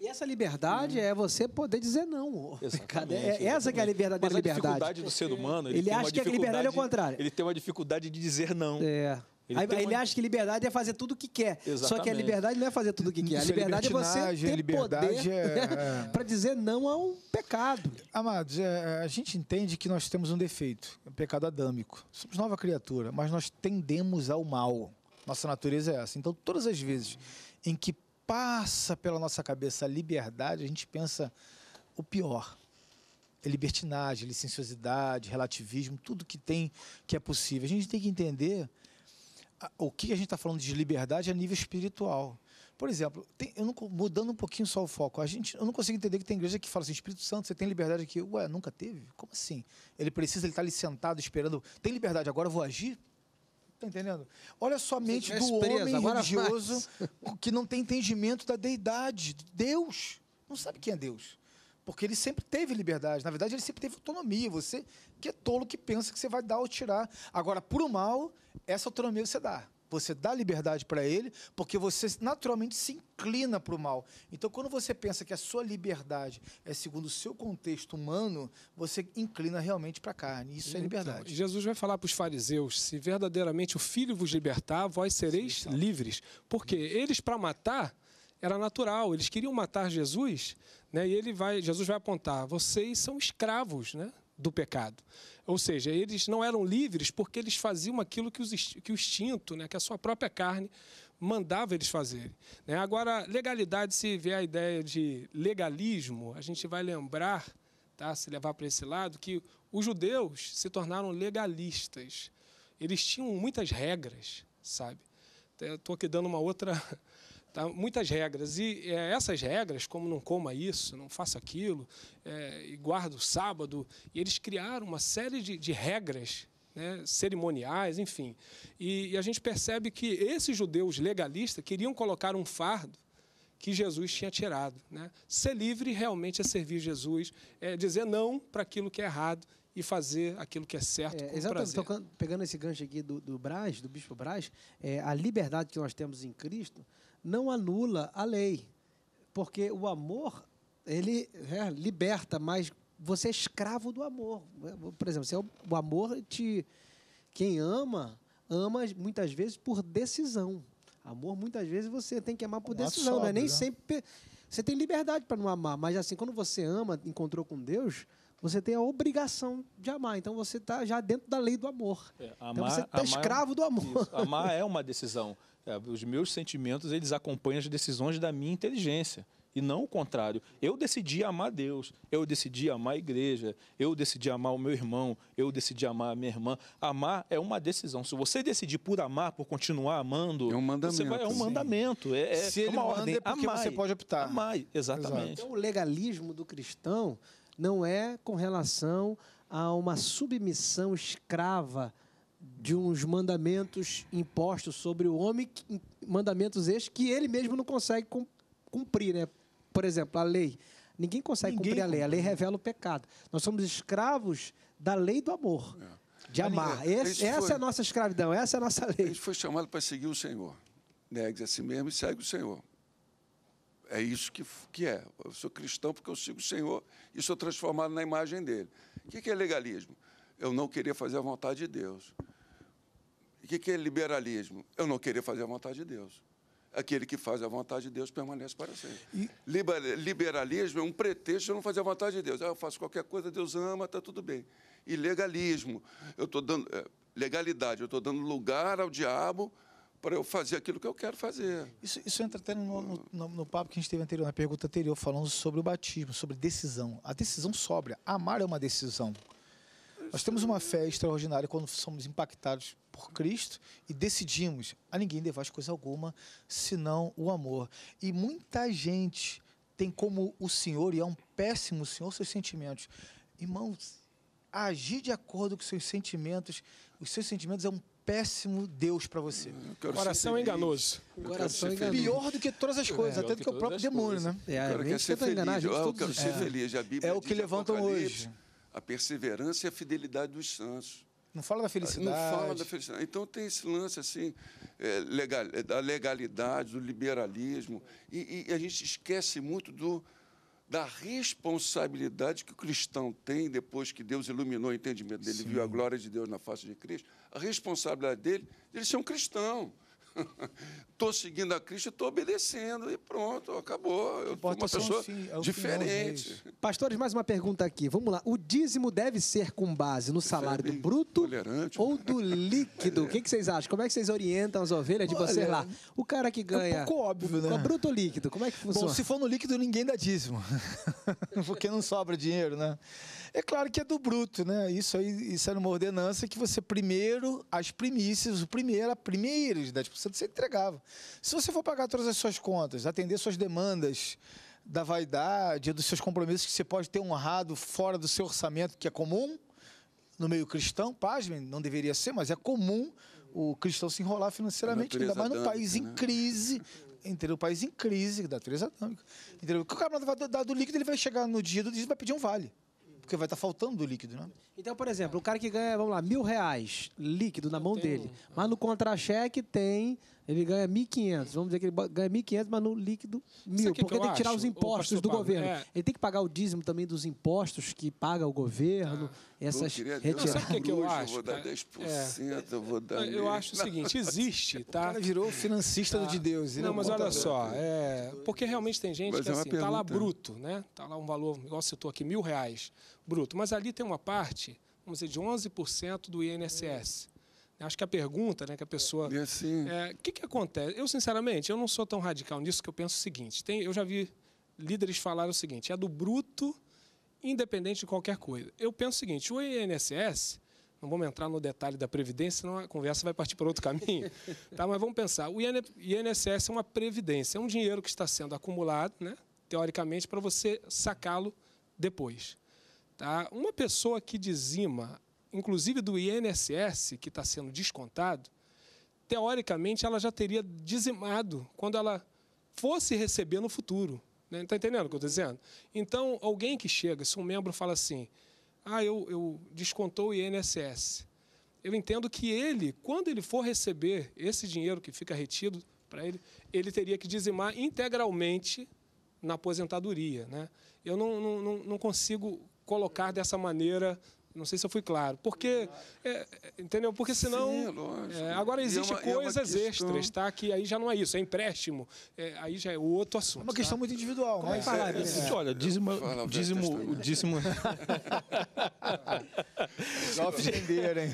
Speaker 1: E essa liberdade hum. é você poder dizer não. Exatamente, é, exatamente. Essa que é a liberdade Mas a liberdade. dificuldade
Speaker 3: do ser humano... Ele, ele acha que a liberdade é o contrário. Ele tem uma dificuldade de dizer não. É.
Speaker 1: Ele, uma... ele acha que liberdade é fazer tudo o que quer. Exatamente. Só que a liberdade não é fazer tudo o que quer. A é liberdade é, é você ter liberdade poder é... é. para
Speaker 2: dizer não a um pecado. Amados, é, a gente entende que nós temos um defeito, um pecado adâmico. Somos nova criatura, mas nós tendemos ao mal. Nossa natureza é essa. Então, todas as vezes em que passa pela nossa cabeça a liberdade, a gente pensa o pior. É libertinagem, licenciosidade, relativismo, tudo que tem que é possível. A gente tem que entender o que a gente está falando de liberdade a nível espiritual. Por exemplo, tem, eu não, mudando um pouquinho só o foco, a gente, eu não consigo entender que tem igreja que fala assim, Espírito Santo, você tem liberdade aqui. Ué, nunca teve? Como assim? Ele precisa, ele está ali sentado esperando. Tem liberdade, agora eu vou agir? Tá entendendo? Olha somente do homem religioso que não tem entendimento da deidade, Deus. Não sabe quem é Deus. Porque ele sempre teve liberdade. Na verdade, ele sempre teve autonomia. Você que é tolo que pensa que você vai dar ou tirar. Agora, por mal, essa autonomia você dá. Você dá liberdade para ele, porque você naturalmente se inclina para o mal. Então, quando você pensa que a sua liberdade é segundo o seu contexto humano, você inclina realmente para a carne. Isso é então, é liberdade.
Speaker 4: Jesus vai falar para os fariseus: se verdadeiramente o filho vos libertar, vós sereis Sim, livres. Porque eles, para matar, era natural. Eles queriam matar Jesus, né? E ele vai, Jesus vai apontar: vocês são escravos, né? do pecado. Ou seja, eles não eram livres porque eles faziam aquilo que, o instinto, né, que a sua própria carne mandava eles fazerem. Né? Agora, legalidade, se vier a ideia de legalismo, a gente vai lembrar, tá, se levar para esse lado, que os judeus se tornaram legalistas. Eles tinham muitas regras, sabe? Estou aqui dando uma outra Tá? Muitas regras. E é, essas regras, como não coma isso, não faça aquilo, é, e guarda o sábado, e eles criaram uma série de, de regras né, cerimoniais, enfim. E, e, a gente percebe que esses judeus legalistas queriam colocar um fardo que Jesus tinha tirado. Né? Ser livre realmente é servir Jesus, é dizer não para aquilo que é errado e fazer aquilo que é certo é, com exatamente, tocando,
Speaker 1: pegando esse gancho aqui do, do Braz, do Bispo Braz, é, a liberdade que nós temos em Cristo não anula a lei, porque o amor ele é, liberta, mas você é escravo do amor. Por exemplo, se é o amor te quem ama ama muitas vezes por decisão. Amor muitas vezes você tem que amar por decisão, né? sobe, nem né? sempre você tem liberdade para não amar, mas assim quando você ama, encontrou com Deus, você tem a obrigação de amar. Então você está já dentro da lei do amor.
Speaker 3: É, amar, então você está é escravo do amor. Isso. Amar é uma decisão. É, os meus sentimentos, eles acompanham as decisões da minha inteligência e não o contrário. Eu decidi amar Deus, eu decidi amar a igreja, eu decidi amar o meu irmão, eu decidi amar a minha irmã. Amar é uma decisão. Se você decidir por amar, por continuar amando, é um mandamento. Vai, é um
Speaker 2: mandamento. É, é, Se uma é ordem. é porque amai, você pode optar.
Speaker 3: Amar, exatamente. Então,
Speaker 1: o legalismo do cristão não é com relação a uma submissão escrava de uns mandamentos impostos sobre o homem, mandamentos estes que ele mesmo não consegue cumprir, né? Por exemplo, a lei. Ninguém consegue Ninguém cumprir a lei. A lei revela o pecado. Nós somos escravos da lei do amor, é. de amar. Esse, essa foi, é a
Speaker 5: nossa escravidão, essa é a nossa lei. A gente foi chamado para seguir o Senhor. Negue a si mesmo e segue o Senhor. É isso que, que é. Eu sou cristão porque eu sigo o Senhor e sou transformado na imagem dele. O que é legalismo? Eu não queria fazer a vontade de Deus. O que é liberalismo? Eu não querer fazer a vontade de Deus. Aquele que faz a vontade de Deus permanece para sempre. E... Liberalismo é um pretexto de não fazer a vontade de Deus. Ah, eu faço qualquer coisa, Deus ama, está tudo bem. E legalismo, eu estou dando. É, legalidade, eu estou dando lugar ao diabo para eu fazer aquilo que eu quero fazer.
Speaker 2: Isso, isso entra até no, no, no, no, papo que a gente teve anterior, na pergunta anterior, falando sobre o batismo, sobre decisão. A decisão sobra. Amar é uma decisão. Nós temos uma fé extraordinária quando somos impactados por Cristo e decidimos a ninguém levar coisa alguma senão o amor. E muita gente tem como o Senhor, e é um péssimo Senhor, seus sentimentos. Irmãos, agir de acordo com seus sentimentos, os seus sentimentos é um péssimo Deus para você.
Speaker 5: Coração enganoso. Coração enganoso. Pior do que todas as coisas, é, até do que, que o próprio demônio, né? coisas. né? É, eu quero, ser tá feliz. Enganar, eu, quero ser feliz. A é, é o que levantam hoje a perseverança e a fidelidade dos santos.
Speaker 2: Não fala da felicidade. Não fala da
Speaker 5: felicidade. Então tem esse lance assim, é, legal, é, da legalidade, do liberalismo, e, e, a gente esquece muito do, da responsabilidade que o cristão tem depois que Deus iluminou o entendimento dele, Sim. viu a glória de Deus na face de Cristo, a responsabilidade dele de ele ser um cristão. Estou seguindo a Cristo, estou obedecendo e pronto, acabou. Eu sou uma pessoa é fim, é diferente.
Speaker 1: Né, Pastores, mais uma pergunta aqui. Vamos lá. O dízimo deve ser com base no salário do bruto ou né? do líquido? O que, que, vocês acham? Como é que vocês orientam
Speaker 2: as ovelhas de Olha, vocês lá? O cara que ganha. É um pouco óbvio, né? Bruto ou líquido? Como é que funciona? Bom, se for no líquido, ninguém dá dízimo. Porque não sobra dinheiro, né? É claro que é do bruto, né? Isso aí, isso é uma ordenança que você primeiro, as primícias, o primeiro, a primeira de 10% você entregava. Se você for pagar todas as suas contas, atender suas demandas da vaidade, dos seus compromissos que você pode ter honrado fora do seu orçamento, que é comum no meio cristão, pasmem, não deveria ser, mas é comum o cristão se enrolar financeiramente, ainda mais num país né? em crise, entendeu? O país em crise, da natureza atômica. Entendeu? O que o camarada vai dar do líquido, ele vai chegar no dia do dia e vai pedir um vale. Porque vai estar tá faltando faltando líquido, né?
Speaker 1: Então, por exemplo, o cara que ganha, vamos lá, mil reais líquido na mão tenho... dele, mas no contra-cheque tem, ele ganha 1.500. Vamos dizer que ele ganha 1.500, mas no líquido mil. Porque tem que tirar acho? os impostos do governo. É... Ele tem que pagar o dízimo também dos impostos que paga o governo, ah. essas retiradas. Sabe o que, eu acho? Vou dar
Speaker 5: 10%, é... eu vou dar. Eu mesmo. acho o seguinte: existe,
Speaker 2: tá? O cara virou financista tá. de Deus. É Não, mas olha só,
Speaker 4: é... porque realmente tem gente mas que é, é assim, tá lá bruto, né? Está lá um valor, igual citou aqui, mil reais bruto. Mas ali tem uma parte, vamos dizer, de 11% do INSS. Acho que a pergunta né, que a pessoa. É assim. O é, que, que acontece? Eu, sinceramente, eu não sou tão radical nisso que eu penso o seguinte: tem, eu já vi líderes falar o seguinte, é do bruto, independente de qualquer coisa. Eu penso o seguinte: o INSS, não vamos entrar no detalhe da Previdência, senão a conversa vai partir para outro caminho. tá? Mas vamos pensar: o INSS é uma Previdência, é um dinheiro que está sendo acumulado, né, teoricamente, para você sacá-lo depois. Tá? Uma pessoa que dizima, inclusive do INSS, que está sendo descontado, teoricamente ela já teria dizimado quando ela fosse receber no futuro. Né? Está entendendo o que eu estou dizendo? Então, alguém que chega, se um membro fala assim, ah, eu, eu descontou o INSS, eu entendo que ele, quando ele for receber esse dinheiro que fica retido para ele, ele teria que dizimar integralmente na aposentadoria. Né? Eu não, não, não consigo colocar dessa maneira não sei se eu fui claro. Porque, é, é entendeu? Porque senão... Sim, é, agora existem é, é coisas extras, tá? Que aí já não é isso, é empréstimo. É, aí já é outro assunto. É uma questão tá? muito individual.
Speaker 2: Como mas, né? falar, é,
Speaker 3: Olha, dízimo... dízimo, dízimo...
Speaker 2: Só ofenderam, hein?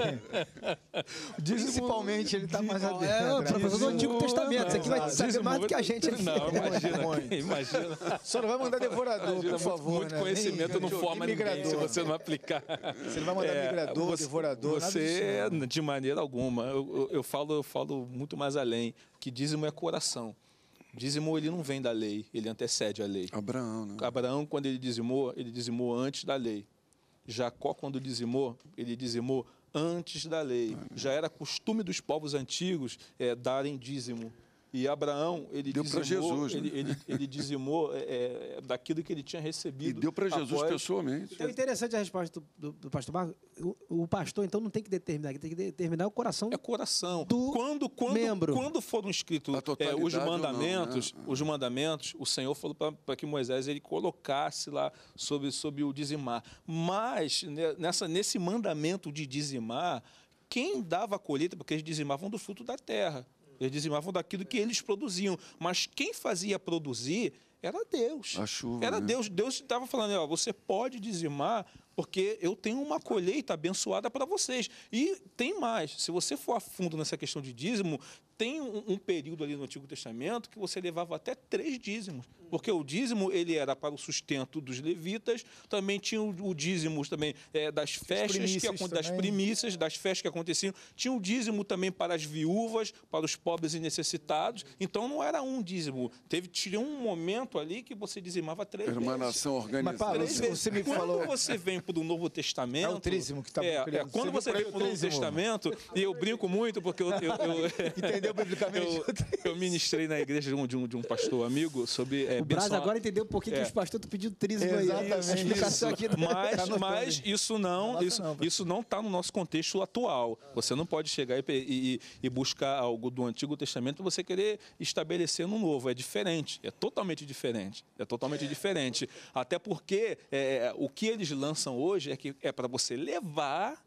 Speaker 2: Dízimo, Principalmente ele está mais adentro. É, né? professor do Antigo Testamento. Isso aqui vai ah, saber mais do que a gente aqui. Não, imagina. imagina. Só não vai mandar devorador, por favor. Né? Muito conhecimento não forma ninguém se você não
Speaker 4: aplicar. Você
Speaker 2: não vai mandar é, migrador, você, devorador, Você, de, né?
Speaker 3: de maneira alguma. Eu, eu, eu, falo, eu falo muito mais além. Que dízimo é coração. Dízimo ele não vem da lei, ele antecede a lei.
Speaker 5: Abraão, né?
Speaker 3: Abraão, quando ele dizimou, ele dizimou antes da lei. Jacó, quando dizimou, ele dizimou antes da lei. Já era costume dos povos antigos é, darem dízimo. E Abraão, ele deu para Jesus. Ele, né? ele, ele dizimou é, é, daquilo que ele tinha recebido. E deu para Jesus após... pessoalmente. Então,
Speaker 1: interessante a resposta do, do, do pastor Marco. O, o, pastor, então, não tem que determinar, tem que determinar o coração. É coração. Do quando, quando, membro.
Speaker 3: quando foram escritos é, os mandamentos, não, né? Ah. os mandamentos, o Senhor falou para que Moisés ele colocasse lá sobre, sobre o dizimar. Mas né, nessa, nesse mandamento de dizimar, quem dava a colheita, porque eles dizimavam do fruto da terra. Eles dizimavam daquilo que eles produziam. Mas quem fazia produzir era Deus. A chuva, era né? Deus. Deus estava falando, ó, você pode dizimar porque eu tenho uma colheita abençoada para vocês. E tem mais, se você for a fundo nessa questão de dízimo, tem um, um, período ali no Antigo Testamento que você levava até três dízimos, porque o dízimo ele era para o sustento dos levitas, também tinha o, o dízimo também é, das festas, que, das primícias, das festas que aconteciam, tinha o dízimo também para as viúvas, para os pobres e necessitados, então não era um dízimo, teve tinha um momento ali que você dizimava três Irmanação vezes. organizada. Mas, Paulo, você, Quando você vem tempo do Novo Testamento. É o trízimo que está é, é, Quando você, você para o Novo Testamento, e eu brinco muito, porque eu. eu, eu Entendeu biblicamente? Eu, eu, ministrei na igreja de um, de um, de um pastor amigo sobre. É, o agora entendeu por que, que é. os pastores
Speaker 1: estão pedindo
Speaker 2: trízimo aí. Exatamente. É
Speaker 3: mas, tá mas isso não está é isso, isso não tá no nosso contexto atual. Você não pode chegar e, e, e buscar algo do Antigo Testamento e você querer estabelecer no novo. É diferente. É totalmente diferente. É totalmente diferente. Até porque é, o que eles lançam hoje é que é para você levar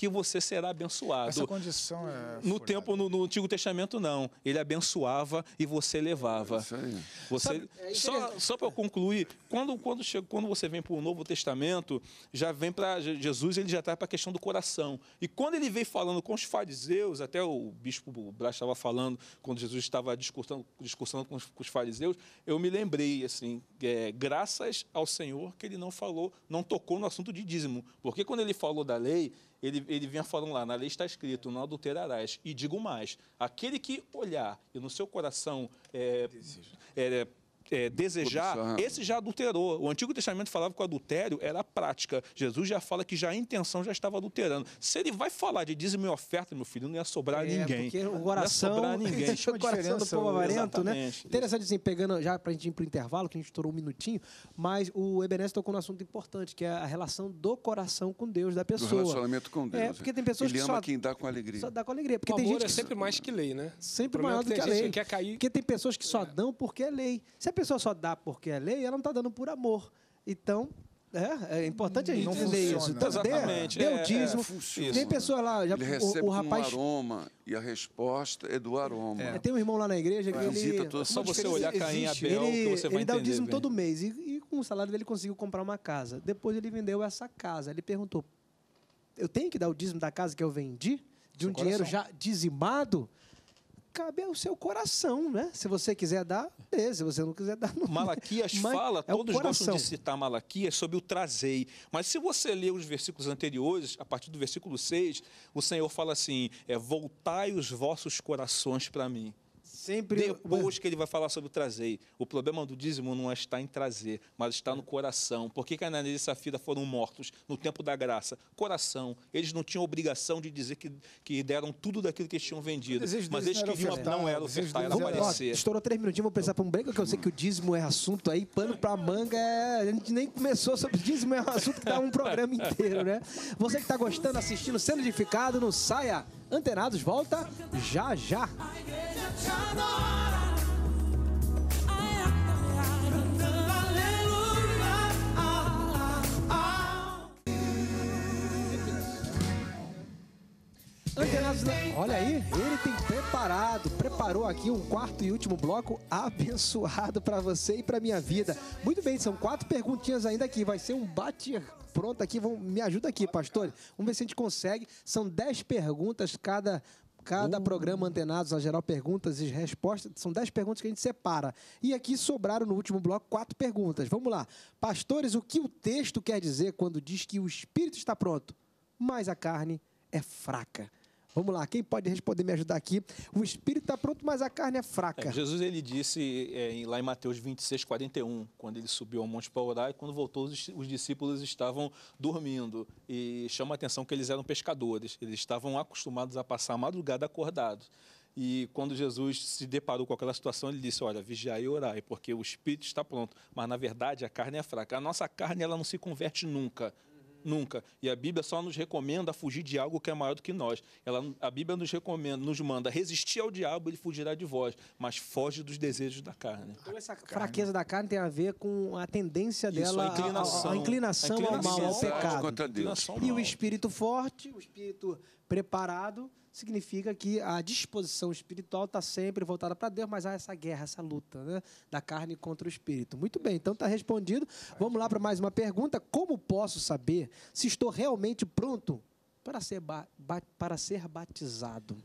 Speaker 3: que você será abençoado. Essa
Speaker 2: condição é. No furada.
Speaker 3: tempo, no, no, Antigo Testamento, não. Ele abençoava e você levava. É isso aí. Você, é só só para concluir, quando, quando, chega, quando você vem para o Novo Testamento, já vem para. Jesus ele já traz para a questão do coração. E quando ele vem falando com os fariseus, até o bispo Brás estava falando, quando Jesus estava discursando, discursando com, os, com os fariseus, eu me lembrei, assim, é, graças ao Senhor que ele não falou, não tocou no assunto de dízimo. Porque quando ele falou da lei, ele, ele vinha falando lá, na lei está escrito, não adulterarás. E digo mais, aquele que olhar e no seu coração é, é, é, desejar, esse já adulterou. O Antigo Testamento falava que o adultério era a prática. Jesus já fala que já a intenção já estava adulterando. Se ele vai falar de dízimo minha oferta, meu filho, não ia sobrar é, ninguém. Porque o coração, não ia sobrar ninguém. Existe do povo avarento, né? Interessante,
Speaker 1: assim, pegando já para a gente ir para o intervalo, que a gente estourou um minutinho, mas o Ebenezer tocou um assunto importante, que é a relação do coração com Deus, da pessoa. Do relacionamento com Deus. É, né? porque tem pessoas ele que ama só, quem dá com alegria. Só dá com alegria. Porque o tem amor gente é sempre
Speaker 4: mais que lei, né? Sempre maior do que a lei. Que quer
Speaker 1: cair... Porque tem pessoas que só dão porque é lei. Se a pessoa só dá porque é lei, ela não está dando por amor. Então, é, é importante a gente não entender funciona. isso. Então, Exatamente. Dê, dê é, autismo. É, tem pessoa lá, já, ele o, o rapaz... um
Speaker 5: aroma e a resposta é do aroma. É. Tem
Speaker 1: um irmão lá na igreja que é. ele... Visita toda Só você olhar Caim Abel ele, que você vai Ele dá dízimo bem. todo mês e, e, com o salário dele conseguiu comprar uma casa. Depois ele vendeu essa casa. Ele perguntou, eu tenho que dar o dízimo da casa que eu vendi? De um dinheiro já dizimado? cabe ao seu coração, né? Se você quiser dar, dê. Se você não quiser dar, não Malaquias fala, é todos gostam de
Speaker 3: citar Malaquias sobre o trazei. Mas se você ler os versículos anteriores, a partir do versículo 6, o Senhor fala assim: é, voltai os vossos corações para mim. Sempre depois que ele vai falar sobre o trazer. O problema do dízimo não está em trazer, mas está no coração. Por que Ananias e Safira foram mortos no tempo da graça? Coração. Eles não tinham obrigação de dizer que, que deram tudo daquilo que eles tinham vendido. Mas eles queriam, não era ofertar, era aparecer. estourou
Speaker 1: três minutinhos, vou pensar para um break, que eu sei que o dízimo é assunto aí, pano para manga, é, a gente nem começou sobre dízimo, é um assunto que dá um programa inteiro, né? Você que está gostando, assistindo, sendo edificado, não saia Antenados volta já já. Antenados, olha aí, ele tem preparado, preparou aqui um quarto e último bloco abençoado para você e para minha vida. Muito bem, são quatro perguntinhas ainda aqui, vai ser um bate pronta aqui. Vamos, me ajuda aqui, pastor. Vamos ver se a gente consegue. São dez perguntas cada Cada uhum. programa Antenados, a geral perguntas e respostas, são dez perguntas que a gente separa. E aqui sobraram no último bloco quatro perguntas. Vamos lá. Pastores, o que o texto quer dizer quando diz que o espírito está pronto, mas a carne é fraca? Vamos lá, quem pode responder me ajudar aqui? O espírito está pronto, mas a carne é fraca. É,
Speaker 3: Jesus ele disse é, lá em Mateus 26, 41, quando ele subiu ao monte para orar, e quando voltou, os, os discípulos estavam dormindo. E chama a atenção que eles eram pescadores, eles estavam acostumados a passar a madrugada acordados. E quando Jesus se deparou com aquela situação, ele disse: Olha, vigiai e orai, porque o espírito está pronto, mas na verdade a carne é fraca. A nossa carne ela não se converte nunca. Nunca. E a Bíblia só nos recomenda fugir de algo que é maior do que nós. Ela, a Bíblia nos recomenda, nos manda resistir ao diabo, ele fugirá de vós, mas foge dos desejos da carne.
Speaker 1: Então essa carne. fraqueza da carne tem a ver com a tendência dela, a, inclinação, a, a, inclinação, a, inclinação, ao mal, ao pecado. E o espírito forte, o espírito preparado, significa que a disposição espiritual está sempre voltada para Deus, mas há essa guerra, essa luta né? da carne contra o espírito. Muito bem, então está respondido. Vamos lá para mais uma pergunta. Como posso saber se estou realmente pronto para ser, para ser batizado?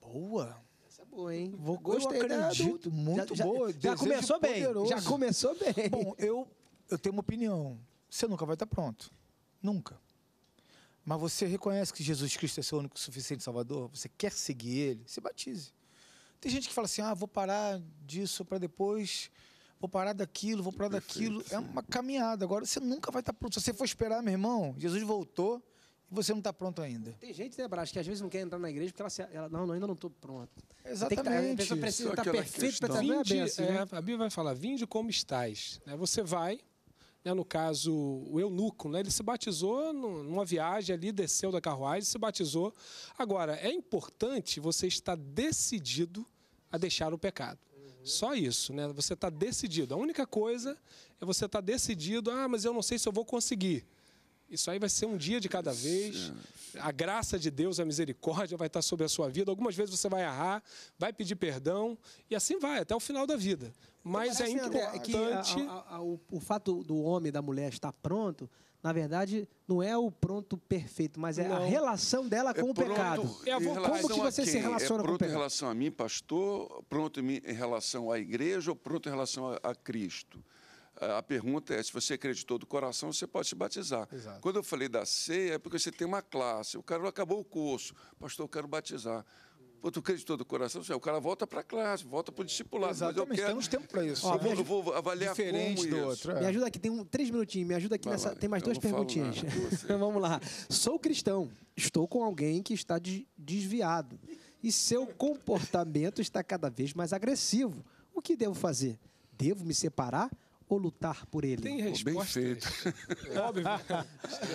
Speaker 1: Boa! Essa é boa, hein? Vou, Gostei, eu acredito, né? muito já, boa. Já, já começou poderoso. bem, já
Speaker 2: começou bem. Bom, eu, eu tenho uma opinião. Você nunca vai estar pronto. Nunca. Mas você reconhece que Jesus Cristo é seu único suficiente Salvador? Você quer seguir Ele? Se batize. Tem gente que fala assim: ah, vou parar disso para depois, vou parar daquilo, vou parar Perfeito, daquilo. É sim. É uma caminhada. Agora você nunca vai estar tá pronto. Se você for esperar, meu irmão, Jesus voltou e você não está pronto ainda.
Speaker 1: Tem gente, né, Brás, que às vezes não quer entrar na igreja porque ela, ela não, não, ainda não estou pronto. Exatamente. Tem que,
Speaker 2: tá, a pessoa precisa estar tá perfeita para estar a benção. É, assim, né?
Speaker 4: É, a Bíblia vai falar: vinde como estás. Né? Você vai, né, no caso, o eunuco. Né, ele se batizou numa viagem ali, desceu da carruagem, se batizou. Agora, é importante você estar decidido a deixar o pecado. Só isso, né? Você está decidido. A única coisa é você estar tá decidido. Ah, mas eu não sei se eu vou conseguir. Isso aí vai ser um dia de cada vez. A graça de Deus, a misericórdia vai estar sobre a sua vida. Algumas vezes você vai errar, vai pedir perdão e assim vai até o final da vida. Mas é importante. a, a, a,
Speaker 1: o, o, fato do homem e da mulher estar pronto, na verdade, não é o pronto perfeito, mas é não. a relação dela com é o pecado. É como que você se relaciona é com o pecado? em
Speaker 5: relação a mim, pastor? Pronto em relação à igreja ou pronto em relação a Cristo? a pergunta é: se você acreditou do coração, você pode se batizar. Exato. Quando eu falei da ceia, é porque você tem uma classe, o cara acabou o curso, pastor, eu quero batizar. Pô, tu acreditou do coração, o cara volta para a classe, volta para o discipulado. Exatamente, mas eu quero... temos tempo para isso. Ó, eu, vou, eu, vou, avaliar Diferente como do isso. Outro, é. Me ajuda
Speaker 1: aqui, tem um, três minutinhos, me ajuda aqui nessa. Lá, tem mais então, duas perguntinhas. Vamos lá. Sou cristão, estou com alguém que está desviado e seu comportamento está cada vez mais agressivo. O que devo fazer? Devo me separar? ou lutar por ele? Tem
Speaker 5: resposta. Bem feito. Óbvio. Né?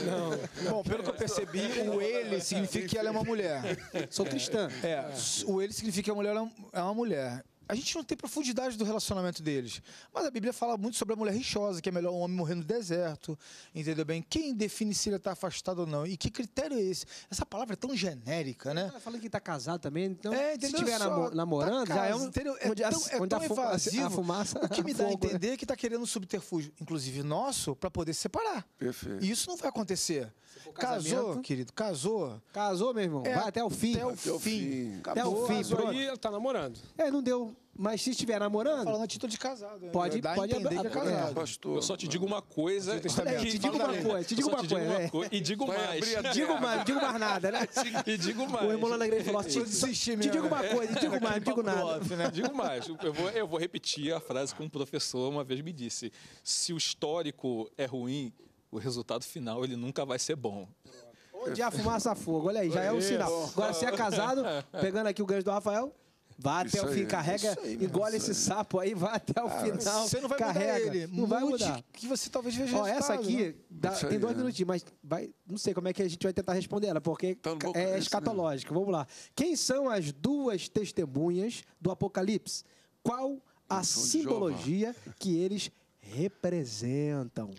Speaker 5: Não. Bom, pelo que eu percebi,
Speaker 2: é, o é, ele é, significa que ela é uma mulher. Sou cristã. É. O ele significa que a mulher é uma mulher a gente não tem profundidade do relacionamento deles. Mas a Bíblia fala muito sobre a mulher rixosa, que é melhor um homem morrer no deserto, entendeu bem? Quem define se ele está afastado ou não? E que critério é esse? Essa palavra é tão genérica, né?
Speaker 1: Ela fala que está casado também, então é, se estiver tá namorando,
Speaker 2: tá já é um... Entendeu? É tão, é a, evasivo, fumaça, o que me dá fogo, a né? entender é que está querendo um subterfúgio, inclusive nosso, para poder se separar. Perfeito. E isso não vai acontecer. Casou, querido, casou. Casou, meu irmão. É, vai até o fim. Até o, fim. Até o fim. Acabou. Até o fim. Aí
Speaker 4: ele tá namorando.
Speaker 1: É, não deu mas se estiver namorando. Falando a título de casado. Né? Pode, Dá pode abrir. É casado. É,
Speaker 4: pastor. Eu só te digo uma coisa. É, te digo uma coisa, te digo uma coisa. E digo mais.
Speaker 3: Digo mais, digo mais
Speaker 1: nada,
Speaker 2: né? E digo mais. O irmão lá falou, igreja falou: assim, te, te digo uma coisa, te digo mais, não é digo nada. Né? Digo mais.
Speaker 3: Eu vou, eu vou repetir a frase que um professor uma vez me disse: se o histórico é ruim, o resultado final ele nunca vai ser bom.
Speaker 1: Onde há fumaça, fogo. Olha aí, já é um sinal. Agora, se é casado, pegando aqui o gancho do Rafael, Vá até isso o fim, aí, carrega, aí, igual esse sapo aí, vá até o ah, final. Você não vai carrega, mudar ele. Não vai mudar.
Speaker 2: Que você talvez veja Ó, essa aqui né? dá, tem aí, dois né?
Speaker 1: minutinhos, mas vai, não sei como é que a gente vai tentar responder ela, porque tá é né? escatológico. Mesmo. Vamos lá. Quem são as duas testemunhas do Apocalipse? Qual a simbologia que eles representam?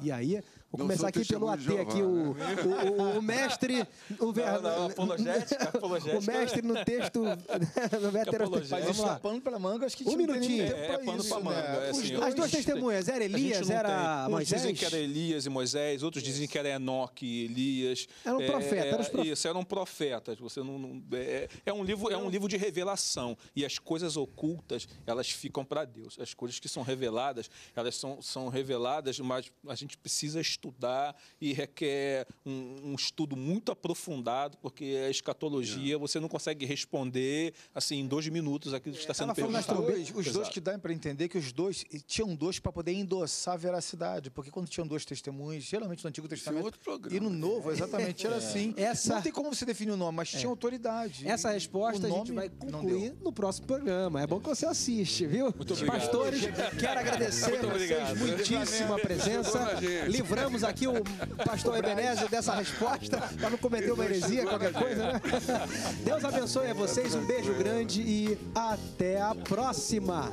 Speaker 1: E aí, Vou começar aqui pelo AT, aqui, o, né? o, o, o, mestre. O, não, não, apologética, apologética. O mestre no texto.
Speaker 2: no veterano, vamos lá. pano para manga, acho que Um minutinho. É, né? é pano
Speaker 1: manga. Né? É, assim, As duas testemunhas,
Speaker 2: era Elias, era Moisés? Uns dizem que era
Speaker 3: Elias e Moisés, outros dizem que era Enoque e Elias. Era um é, profeta, eram profetas. Isso, eram profetas. Você não, não é, é, é, um livro, é um livro de revelação. E as coisas ocultas, elas ficam para Deus. As coisas que são reveladas, elas são, são reveladas, mas a gente precisa estudar estudar e requer um, um estudo muito aprofundado, porque a escatologia é. você não consegue responder assim em dois minutos aquilo que está é. sendo tá perguntado. Dois, os Exato. dois que
Speaker 2: dão para entender que os dois tinham dois para poder endossar a veracidade, porque quando tinham dois testemunhos, geralmente no Antigo é Testamento programa, e no né? Novo, exatamente, era assim. Essa... Não tem como você definir o nome, mas tinha autoridade. Essa resposta a gente vai concluir no
Speaker 1: próximo programa. É bom que você assiste, viu? Muito obrigado. Pastores, quero agradecer muito obrigado. vocês, muitíssima presença. Livramos aqui o pastor Ebenezer dessa resposta, para não cometer uma heresia, qualquer coisa, né? Deus abençoe a vocês, um beijo grande e até a próxima!